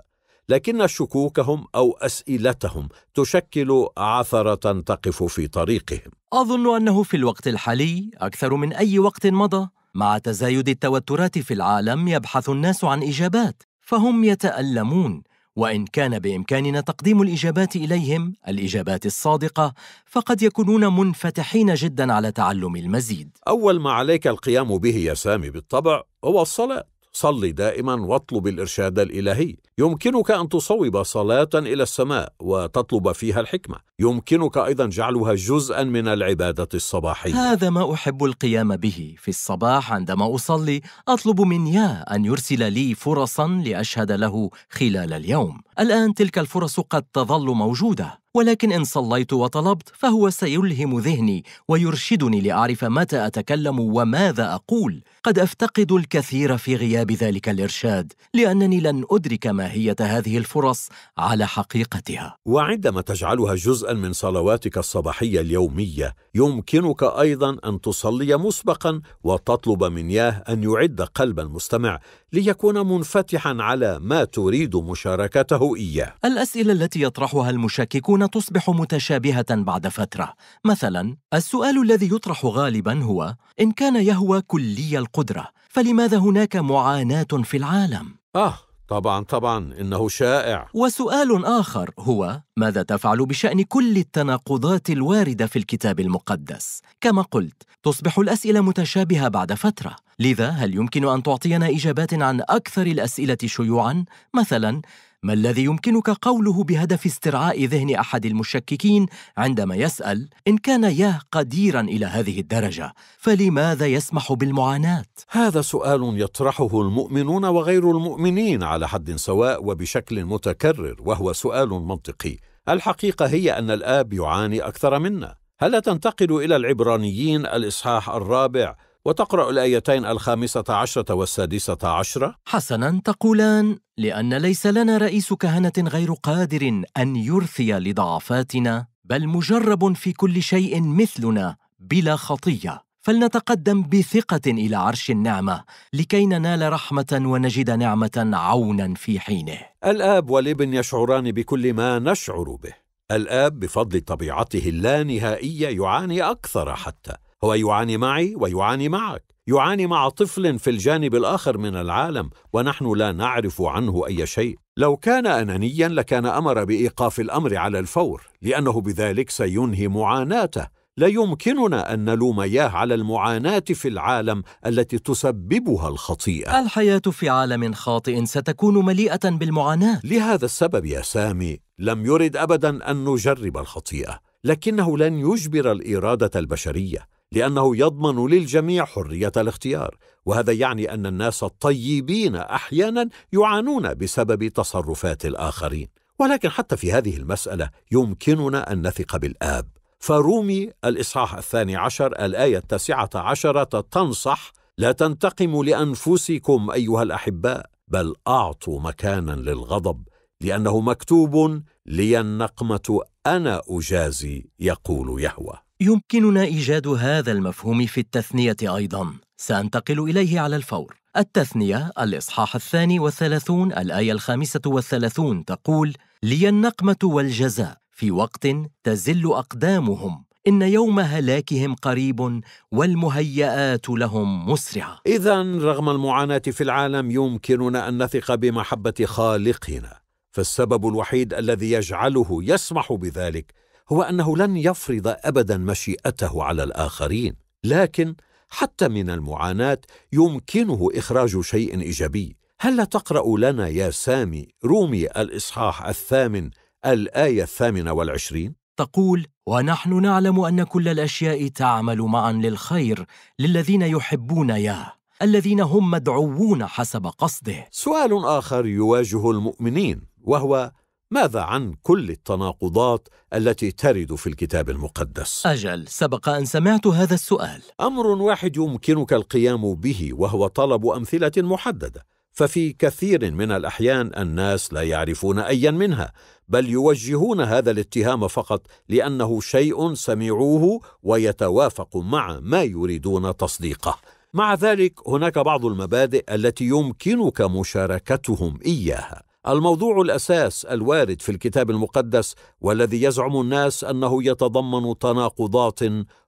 لكن شكوكهم او اسئلتهم تشكل عثره تقف في طريقهم اظن انه في الوقت الحالي اكثر من اي وقت مضى مع تزايد التوترات في العالم يبحث الناس عن إجابات فهم يتألمون وإن كان بإمكاننا تقديم الإجابات إليهم الإجابات الصادقة فقد يكونون منفتحين جدا على تعلم المزيد أول ما عليك القيام به يا سامي بالطبع هو الصلاة صل دائما واطلب الارشاد الالهي يمكنك ان تصوب صلاه الى السماء وتطلب فيها الحكمه يمكنك ايضا جعلها جزءا من العباده الصباحيه هذا ما احب القيام به في الصباح عندما اصلي اطلب من يا ان يرسل لي فرصا لاشهد له خلال اليوم الان تلك الفرص قد تظل موجوده ولكن إن صليت وطلبت فهو سيلهم ذهني ويرشدني لأعرف متى أتكلم وماذا أقول قد أفتقد الكثير في غياب ذلك الإرشاد لأنني لن أدرك ماهية هذه الفرص على حقيقتها وعندما تجعلها جزءا من صلواتك الصباحية اليومية يمكنك أيضا أن تصلي مسبقا وتطلب من ياه أن يعد قلب المستمع ليكون منفتحا على ما تريد مشاركته إياه الأسئلة التي يطرحها المشككون تصبح متشابهة بعد فترة مثلا السؤال الذي يطرح غالبا هو إن كان يهوى كلي القدرة فلماذا هناك معاناة في العالم؟ آه طبعا طبعا إنه شائع وسؤال آخر هو ماذا تفعل بشأن كل التناقضات الواردة في الكتاب المقدس؟ كما قلت تصبح الأسئلة متشابهة بعد فترة لذا هل يمكن أن تعطينا إجابات عن أكثر الأسئلة شيوعا؟ مثلا ما الذي يمكنك قوله بهدف استرعاء ذهن احد المشككين عندما يسال ان كان ياه قديرا الى هذه الدرجه فلماذا يسمح بالمعاناه هذا سؤال يطرحه المؤمنون وغير المؤمنين على حد سواء وبشكل متكرر وهو سؤال منطقي الحقيقه هي ان الاب يعاني اكثر منا هل تنتقل الى العبرانيين الاصحاح الرابع وتقرأ الآيتين الخامسة عشرة والسادسة عشرة حسنا تقولان لأن ليس لنا رئيس كهنة غير قادر أن يرثي لضعفاتنا بل مجرب في كل شيء مثلنا بلا خطية فلنتقدم بثقة إلى عرش النعمة لكي ننال رحمة ونجد نعمة عونا في حينه الآب والابن يشعران بكل ما نشعر به الآب بفضل طبيعته اللانهائية يعاني أكثر حتى هو يعاني معي ويعاني معك يعاني مع طفل في الجانب الاخر من العالم ونحن لا نعرف عنه اي شيء لو كان انانيا لكان امر بايقاف الامر على الفور لانه بذلك سينهي معاناته لا يمكننا ان نلوم اياه على المعاناه في العالم التي تسببها الخطيئه الحياه في عالم خاطئ ستكون مليئه بالمعاناه لهذا السبب يا سامي لم يرد ابدا ان نجرب الخطيئه لكنه لن يجبر الاراده البشريه لانه يضمن للجميع حريه الاختيار وهذا يعني ان الناس الطيبين احيانا يعانون بسبب تصرفات الاخرين ولكن حتى في هذه المساله يمكننا ان نثق بالاب فرومي الإصحاح الثاني عشر الآية التاسعة عشرة تنصح لا تنتقموا لأنفسكم أيها الأحباء بل أعطوا مكانا للغضب لأنه مكتوب لي النقمة أنا أجازي يقول يهوه يمكننا إيجاد هذا المفهوم في التثنية أيضاً سأنتقل إليه على الفور التثنية الإصحاح الثاني والثلاثون الآية الخامسة والثلاثون تقول لي النقمة والجزاء في وقت تزل أقدامهم إن يوم هلاكهم قريب والمهيئات لهم مسرعة إذا رغم المعاناة في العالم يمكننا أن نثق بمحبة خالقنا فالسبب الوحيد الذي يجعله يسمح بذلك هو انه لن يفرض ابدا مشيئته على الاخرين لكن حتى من المعاناه يمكنه اخراج شيء ايجابي هل تقرا لنا يا سامي رومي الاصحاح الثامن الايه الثامنه والعشرين تقول ونحن نعلم ان كل الاشياء تعمل معا للخير للذين يحبون ياه الذين هم مدعوون حسب قصده سؤال اخر يواجه المؤمنين وهو ماذا عن كل التناقضات التي ترد في الكتاب المقدس؟ أجل، سبق أن سمعت هذا السؤال. أمر واحد يمكنك القيام به وهو طلب أمثلة محددة، ففي كثير من الأحيان الناس لا يعرفون أيا منها، بل يوجهون هذا الاتهام فقط لأنه شيء سمعوه ويتوافق مع ما يريدون تصديقه. مع ذلك هناك بعض المبادئ التي يمكنك مشاركتهم اياها الموضوع الاساس الوارد في الكتاب المقدس والذي يزعم الناس انه يتضمن تناقضات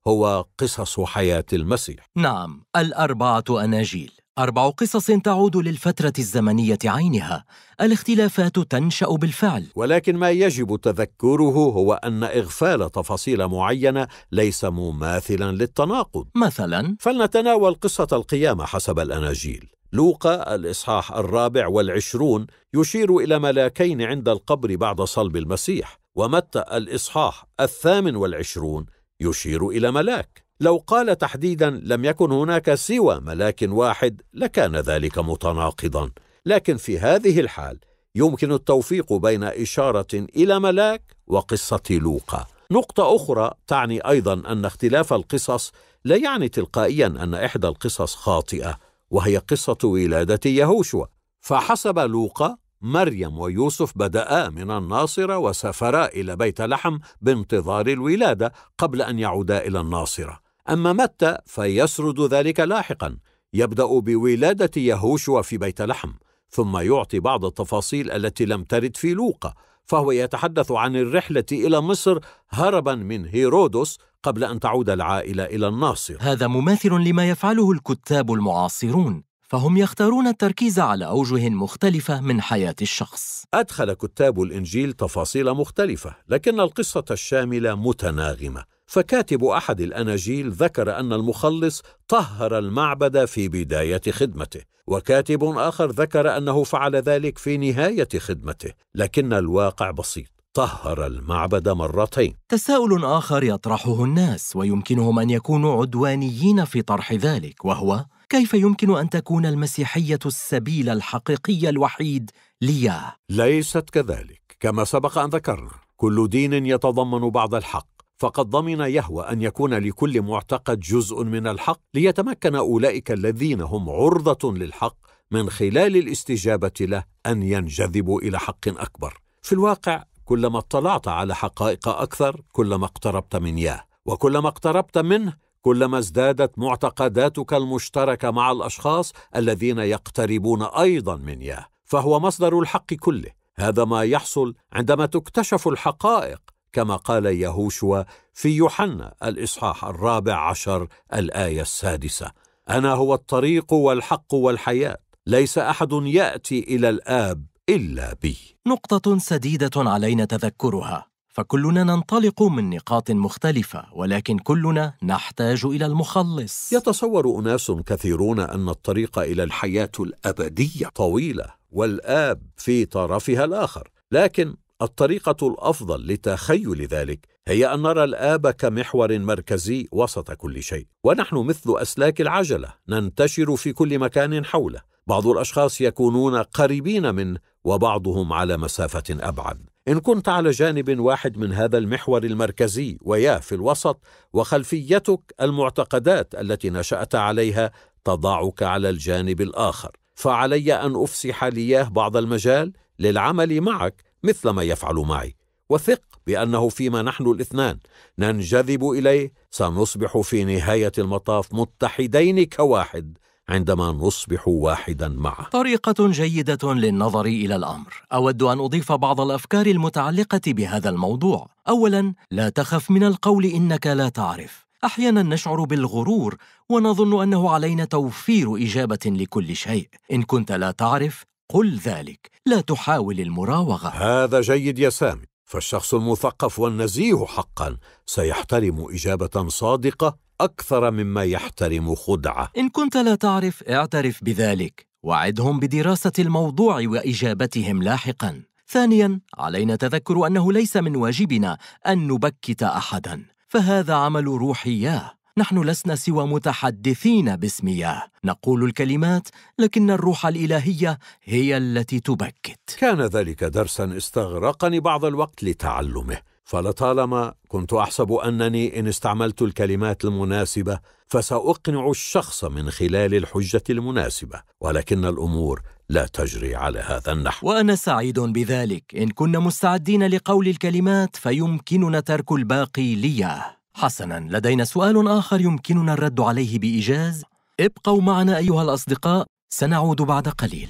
هو قصص حياه المسيح نعم الاربعه اناجيل اربع قصص تعود للفتره الزمنيه عينها الاختلافات تنشا بالفعل ولكن ما يجب تذكره هو ان اغفال تفاصيل معينه ليس مماثلا للتناقض مثلا فلنتناول قصه القيامه حسب الاناجيل لوقا الإصحاح الرابع والعشرون يشير إلى ملاكين عند القبر بعد صلب المسيح ومتى الإصحاح الثامن والعشرون يشير إلى ملاك لو قال تحديدا لم يكن هناك سوى ملاك واحد لكان ذلك متناقضا لكن في هذه الحال يمكن التوفيق بين إشارة إلى ملاك وقصة لوقا نقطة أخرى تعني أيضا أن اختلاف القصص لا يعني تلقائيا أن إحدى القصص خاطئة وهي قصة ولادة يهوشوا فحسب لوقا مريم ويوسف بدأا من الناصرة وسافرا إلى بيت لحم بانتظار الولادة قبل أن يعودا إلى الناصرة أما متى فيسرد ذلك لاحقا يبدأ بولادة يهوشوا في بيت لحم ثم يعطي بعض التفاصيل التي لم ترد في لوقا فهو يتحدث عن الرحلة إلى مصر هربا من هيرودس قبل أن تعود العائلة إلى الناصر هذا مماثل لما يفعله الكتاب المعاصرون فهم يختارون التركيز على أوجه مختلفة من حياة الشخص أدخل كتاب الإنجيل تفاصيل مختلفة لكن القصة الشاملة متناغمة فكاتب أحد الأناجيل ذكر أن المخلص طهر المعبد في بداية خدمته وكاتب آخر ذكر أنه فعل ذلك في نهاية خدمته لكن الواقع بسيط طهر المعبد مرتين تساؤل آخر يطرحه الناس ويمكنهم أن يكونوا عدوانيين في طرح ذلك وهو كيف يمكن أن تكون المسيحية السبيل الحقيقي الوحيد ليا ليست كذلك كما سبق أن ذكرنا كل دين يتضمن بعض الحق فقد ضمن يهوى ان يكون لكل معتقد جزء من الحق ليتمكن اولئك الذين هم عرضه للحق من خلال الاستجابه له ان ينجذبوا الى حق اكبر في الواقع كلما اطلعت على حقائق اكثر كلما اقتربت من ياه وكلما اقتربت منه كلما ازدادت معتقداتك المشتركه مع الاشخاص الذين يقتربون ايضا من ياه فهو مصدر الحق كله هذا ما يحصل عندما تكتشف الحقائق كما قال يهوشوا في يوحنا الاصحاح الرابع عشر الايه السادسه انا هو الطريق والحق والحياه ليس احد ياتي الى الاب إلا بي نقطة سديدة علينا تذكرها فكلنا ننطلق من نقاط مختلفة ولكن كلنا نحتاج إلى المخلص يتصور أناس كثيرون أن الطريق إلى الحياة الأبدية طويلة والآب في طرفها الآخر لكن الطريقة الأفضل لتخيل ذلك هي أن نرى الآب كمحور مركزي وسط كل شيء ونحن مثل أسلاك العجلة ننتشر في كل مكان حوله بعض الأشخاص يكونون قريبين منه وبعضهم على مسافة أبعد إن كنت على جانب واحد من هذا المحور المركزي ويا في الوسط وخلفيتك المعتقدات التي نشأت عليها تضعك على الجانب الآخر فعلي أن أفسح لياه بعض المجال للعمل معك مثل ما يفعل معي وثق بأنه فيما نحن الاثنان ننجذب إليه سنصبح في نهاية المطاف متحدين كواحد عندما نصبح واحدا معه طريقه جيده للنظر الى الامر اود ان اضيف بعض الافكار المتعلقه بهذا الموضوع اولا لا تخف من القول انك لا تعرف احيانا نشعر بالغرور ونظن انه علينا توفير اجابه لكل شيء ان كنت لا تعرف قل ذلك لا تحاول المراوغه هذا جيد يا سامي فالشخص المثقف والنزيه حقا سيحترم اجابه صادقه أكثر مما يحترم خدعة إن كنت لا تعرف اعترف بذلك وعدهم بدراسة الموضوع وإجابتهم لاحقاً ثانياً علينا تذكر أنه ليس من واجبنا أن نبكت أحداً فهذا عمل روحياه نحن لسنا سوى متحدثين باسم ياه نقول الكلمات لكن الروح الإلهية هي التي تبكت كان ذلك درسا استغرقني بعض الوقت لتعلمه فلطالما كنت احسب انني ان استعملت الكلمات المناسبه فساقنع الشخص من خلال الحجه المناسبه ولكن الامور لا تجري على هذا النحو وانا سعيد بذلك ان كنا مستعدين لقول الكلمات فيمكننا ترك الباقي ليا حسنا لدينا سؤال اخر يمكننا الرد عليه بايجاز ابقوا معنا ايها الاصدقاء سنعود بعد قليل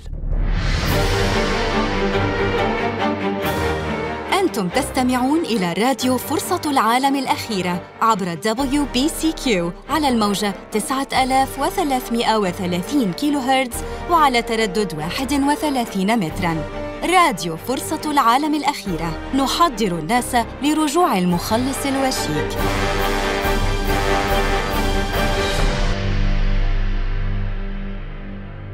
أنتم تستمعون إلى راديو فرصة العالم الأخيرة عبر WBCQ على الموجة 9330 كيلو هرتز وعلى تردد 31 متراً راديو فرصة العالم الأخيرة نحضر الناس لرجوع المخلص الوشيك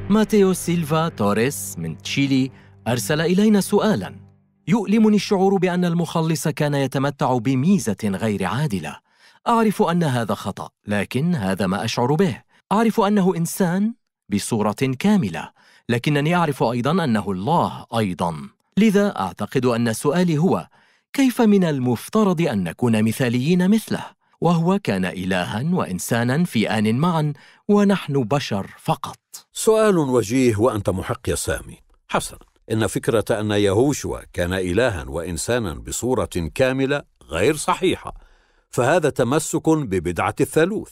ماتيو سيلفا توريس من تشيلي أرسل إلينا سؤالاً يؤلمني الشعور بأن المخلص كان يتمتع بميزة غير عادلة. أعرف أن هذا خطأ، لكن هذا ما أشعر به. أعرف أنه إنسان بصورة كاملة، لكنني أعرف أيضا أنه الله أيضا. لذا أعتقد أن سؤالي هو: كيف من المفترض أن نكون مثاليين مثله؟ وهو كان إلها وإنسانا في آن معا، ونحن بشر فقط. سؤال وجيه وأنت محق يا سامي. حسنا. ان فكره ان يهوشوا كان الها وانسانا بصوره كامله غير صحيحه فهذا تمسك ببدعه الثالوث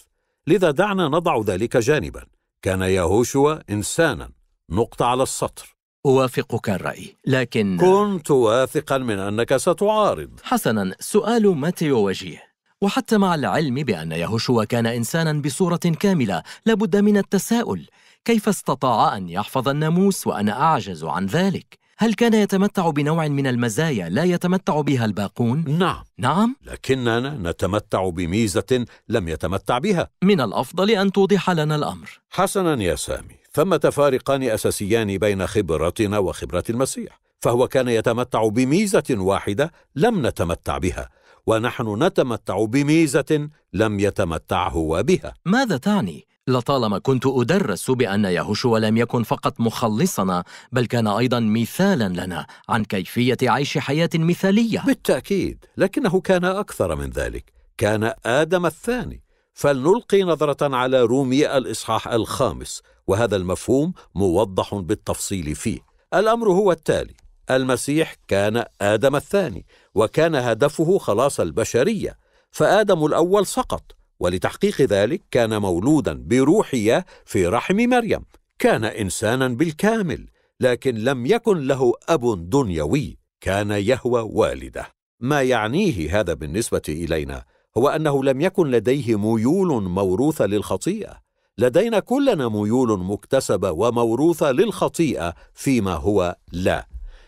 لذا دعنا نضع ذلك جانبا كان يهوشوا انسانا نقطه على السطر أوافقك الرأي لكن كنت واثقا من أنك ستعارض حسنا سؤال متى وجيه وحتى مع العلم بأن يهوشوا كان إنسانا بصورة كاملة لابد من التساؤل كيف استطاع أن يحفظ الناموس وأنا أعجز عن ذلك؟ هل كان يتمتع بنوع من المزايا لا يتمتع بها الباقون؟ نعم نعم؟ لكننا نتمتع بميزة لم يتمتع بها من الأفضل أن توضح لنا الأمر حسنا يا سامي ثمة فارقان أساسيان بين خبرتنا وخبرة المسيح فهو كان يتمتع بميزة واحدة لم نتمتع بها ونحن نتمتع بميزة لم يتمتع هو بها ماذا تعني؟ لطالما كنت أدرس بأن يهوشوا لم يكن فقط مخلصنا بل كان أيضا مثالا لنا عن كيفية عيش حياة مثالية بالتأكيد لكنه كان أكثر من ذلك كان آدم الثاني فلنلقي نظرة على رومي الإصحاح الخامس وهذا المفهوم موضح بالتفصيل فيه الأمر هو التالي المسيح كان آدم الثاني وكان هدفه خلاص البشرية فآدم الأول سقط ولتحقيق ذلك كان مولودا بروحية في رحم مريم كان إنسانا بالكامل لكن لم يكن له أب دنيوي كان يهوى والده ما يعنيه هذا بالنسبة إلينا هو أنه لم يكن لديه ميول موروثة للخطيئة لدينا كلنا ميول مكتسبة وموروثة للخطيئة فيما هو لا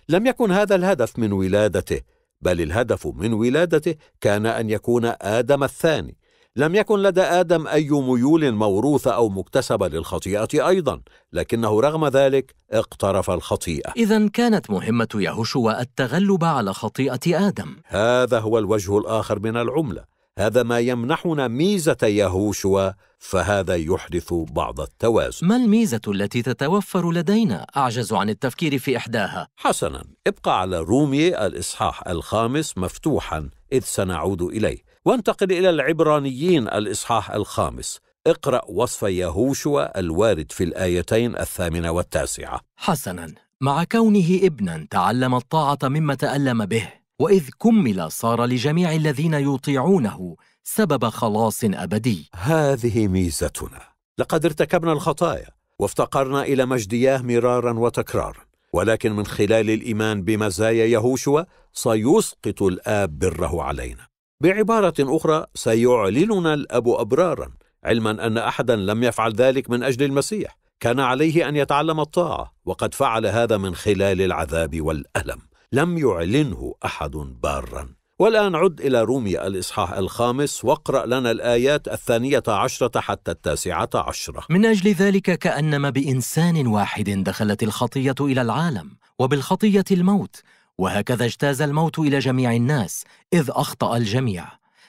لم يكن هذا الهدف من ولادته بل الهدف من ولادته كان أن يكون آدم الثاني لم يكن لدى ادم اي ميول موروثه او مكتسبه للخطيئه ايضا لكنه رغم ذلك اقترف الخطيئه اذا كانت مهمه يهوشوا التغلب على خطيئه ادم هذا هو الوجه الاخر من العمله هذا ما يمنحنا ميزه يهوشوا فهذا يحدث بعض التوازن ما الميزه التي تتوفر لدينا اعجز عن التفكير في احداها حسنا ابقى على رومي الاصحاح الخامس مفتوحا اذ سنعود اليه وانتقل إلى العبرانيين الإصحاح الخامس اقرأ وصف يهوشوى الوارد في الآيتين الثامنة والتاسعة حسناً مع كونه ابناً تعلم الطاعة مما تألم به وإذ كمل صار لجميع الذين يطيعونه سبب خلاص أبدي هذه ميزتنا لقد ارتكبنا الخطايا وافتقرنا إلى مجدياه مرارا وتكرارا ولكن من خلال الإيمان بمزايا يهوشوى سيسقط الآب بره علينا بعبارة أخرى سيعلننا الأب أبرارا علما أن أحدا لم يفعل ذلك من أجل المسيح كان عليه أن يتعلم الطاعة وقد فعل هذا من خلال العذاب والألم لم يعلنه أحد بارا والآن عد إلى رومي الإصحاح الخامس واقرأ لنا الآيات الثانية عشرة حتى التاسعة عشرة من أجل ذلك كأنما بإنسان واحد دخلت الخطية إلى العالم وبالخطية الموت وهكذا اجتاز الموت إلى جميع الناس إذ أخطأ الجميع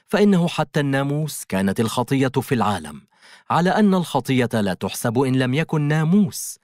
فإنه حتى الناموس كانت الخطية في العالم على أن الخطية لا تحسب إن لم يكن ناموس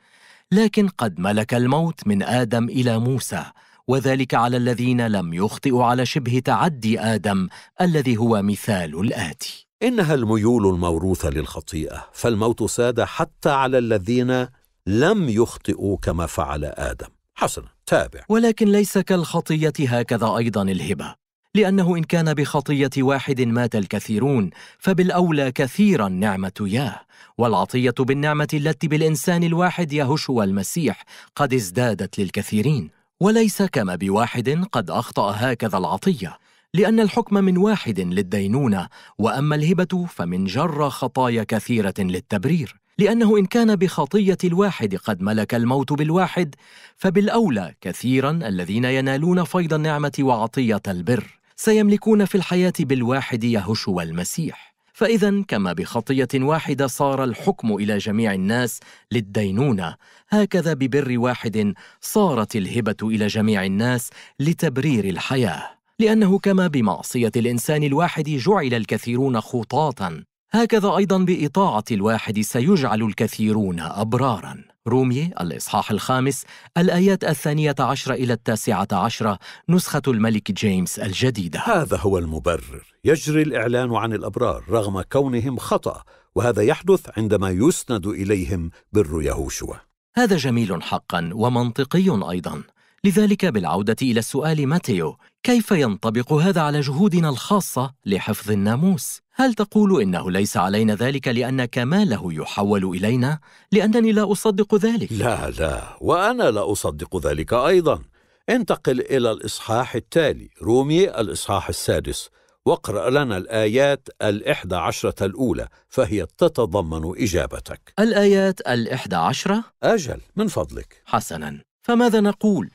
لكن قد ملك الموت من آدم إلى موسى وذلك على الذين لم يخطئوا على شبه تعدي آدم الذي هو مثال الآتي إنها الميول الموروثة للخطيئة فالموت ساد حتى على الذين لم يخطئوا كما فعل آدم حسناً تابع ولكن ليس كالخطية هكذا أيضا الهبة لأنه إن كان بخطية واحد مات الكثيرون فبالأولى كثيرا نعمة ياه والعطية بالنعمة التي بالإنسان الواحد يهشو المسيح قد ازدادت للكثيرين وليس كما بواحد قد أخطأ هكذا العطية لأن الحكم من واحد للدينونة وأما الهبة فمن جر خطايا كثيرة للتبرير لأنه إن كان بخطية الواحد قد ملك الموت بالواحد فبالأولى كثيرا الذين ينالون فيض النعمة وعطية البر سيملكون في الحياة بالواحد يهشو المسيح فإذا كما بخطية واحدة صار الحكم إلى جميع الناس للدينونة هكذا ببر واحد صارت الهبة إلى جميع الناس لتبرير الحياة لأنه كما بمعصية الإنسان الواحد جعل الكثيرون خطاة هكذا أيضا بإطاعة الواحد سيجعل الكثيرون أبراراً رومي الإصحاح الخامس الآيات الثانية عشر إلى التاسعة عشرة نسخة الملك جيمس الجديدة هذا هو المبرر يجري الإعلان عن الأبرار رغم كونهم خطأ وهذا يحدث عندما يسند إليهم بر يهوشوا هذا جميل حقا ومنطقي أيضا لذلك بالعودة إلى السؤال ماتيو كيف ينطبق هذا على جهودنا الخاصة لحفظ الناموس؟ هل تقول إنه ليس علينا ذلك لأن كماله يحول إلينا؟ لأنني لا أصدق ذلك لا لا وأنا لا أصدق ذلك أيضاً انتقل إلى الإصحاح التالي رومي الإصحاح السادس واقرأ لنا الآيات الإحدى عشرة الأولى فهي تتضمن إجابتك الآيات الإحدى عشرة؟ أجل من فضلك حسناً فماذا نقول؟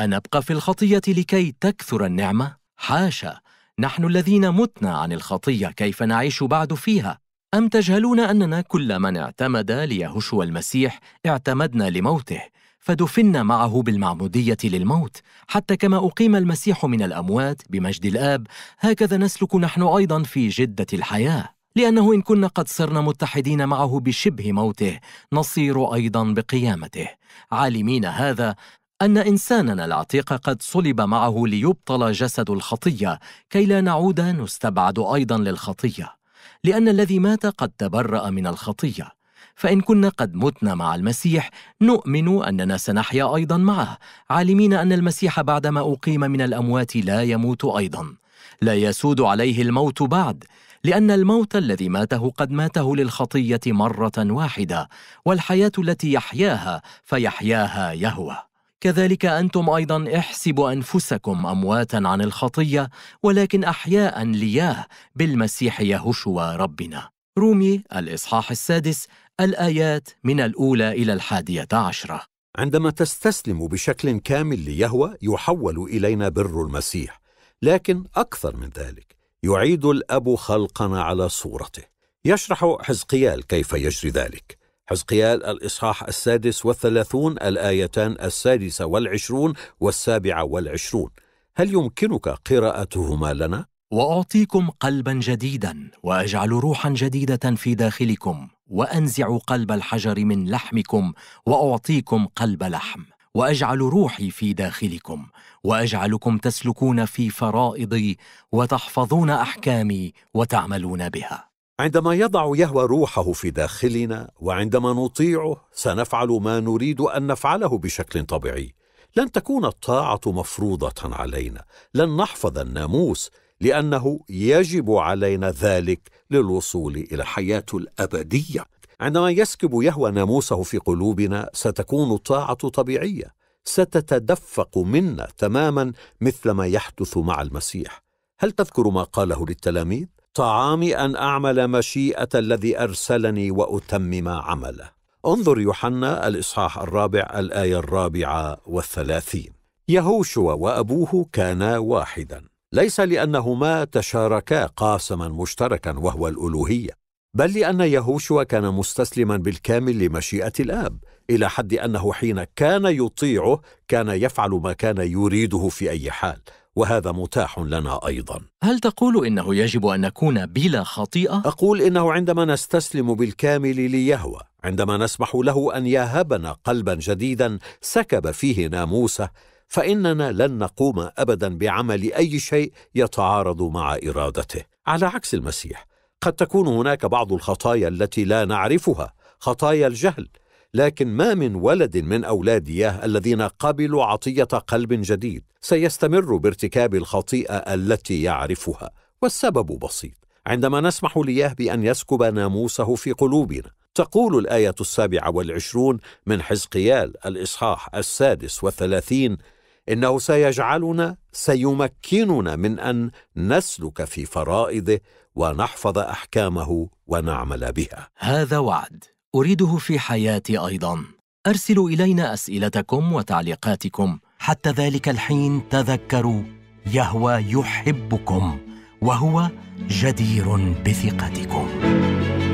أنبقى في الخطية لكي تكثر النعمة؟ حاشا نحن الذين متنا عن الخطية كيف نعيش بعد فيها؟ أم تجهلون أننا كل من اعتمد ليهشو المسيح اعتمدنا لموته فدفنا معه بالمعمودية للموت حتى كما أقيم المسيح من الأموات بمجد الآب هكذا نسلك نحن أيضا في جدة الحياة لأنه إن كنا قد صرنا متحدين معه بشبه موته نصير أيضا بقيامته عالمين هذا أن إنساننا العتيق قد صلب معه ليبطل جسد الخطية كي لا نعود نستبعد أيضا للخطية لأن الذي مات قد تبرأ من الخطية فإن كنا قد متنا مع المسيح نؤمن أننا سنحيا أيضا معه عالمين أن المسيح بعدما أقيم من الأموات لا يموت أيضا لا يسود عليه الموت بعد لأن الموت الذي ماته قد ماته للخطية مرة واحدة والحياة التي يحياها فيحياها يهوه كذلك انتم ايضا احسبوا انفسكم امواتا عن الخطيه ولكن احياء لياه بالمسيح يهوشوا ربنا رومي الاصحاح السادس الايات من الاولى الى الحاديه عشره عندما تستسلم بشكل كامل ليهوى يحول الينا بر المسيح لكن اكثر من ذلك يعيد الاب خلقنا على صورته يشرح حزقيال كيف يجري ذلك حزقيال الإصحاح السادس والثلاثون الآيتان السادسة والعشرون والسابعة والعشرون هل يمكنك قراءتهما لنا؟ واعطيكم قلبا جديدا واجعل روحا جديده في داخلكم وانزع قلب الحجر من لحمكم واعطيكم قلب لحم واجعل روحي في داخلكم واجعلكم تسلكون في فرائضي وتحفظون احكامي وتعملون بها عندما يضع يهوى روحه في داخلنا وعندما نطيعه سنفعل ما نريد ان نفعله بشكل طبيعي لن تكون الطاعه مفروضه علينا لن نحفظ الناموس لانه يجب علينا ذلك للوصول الى الحياه الابديه عندما يسكب يهوى ناموسه في قلوبنا ستكون الطاعه طبيعيه ستتدفق منا تماما مثل ما يحدث مع المسيح هل تذكر ما قاله للتلاميذ طعامي ان اعمل مشيئه الذي ارسلني واتمم عمله انظر يوحنا الاصحاح الرابع الايه الرابعه والثلاثين يهوشوا وابوه كانا واحدا ليس لانهما تشاركا قاسما مشتركا وهو الالوهيه بل لان يهوشوا كان مستسلما بالكامل لمشيئه الاب الى حد انه حين كان يطيعه كان يفعل ما كان يريده في اي حال وهذا متاح لنا ايضا. هل تقول انه يجب ان نكون بلا خطيئه؟ اقول انه عندما نستسلم بالكامل ليهوى، عندما نسمح له ان يهبنا قلبا جديدا سكب فيه ناموسه، فاننا لن نقوم ابدا بعمل اي شيء يتعارض مع ارادته، على عكس المسيح، قد تكون هناك بعض الخطايا التي لا نعرفها، خطايا الجهل لكن ما من ولد من اولاديه الذين قبلوا عطيه قلب جديد سيستمر بارتكاب الخطيئه التي يعرفها والسبب بسيط عندما نسمح لياه بان يسكب ناموسه في قلوبنا تقول الايه السابعه والعشرون من حزقيال الاصحاح السادس والثلاثين انه سيجعلنا سيمكننا من ان نسلك في فرائضه ونحفظ احكامه ونعمل بها هذا وعد أريده في حياتي أيضاً أرسلوا إلينا أسئلتكم وتعليقاتكم حتى ذلك الحين تذكروا يهوى يحبكم وهو جدير بثقتكم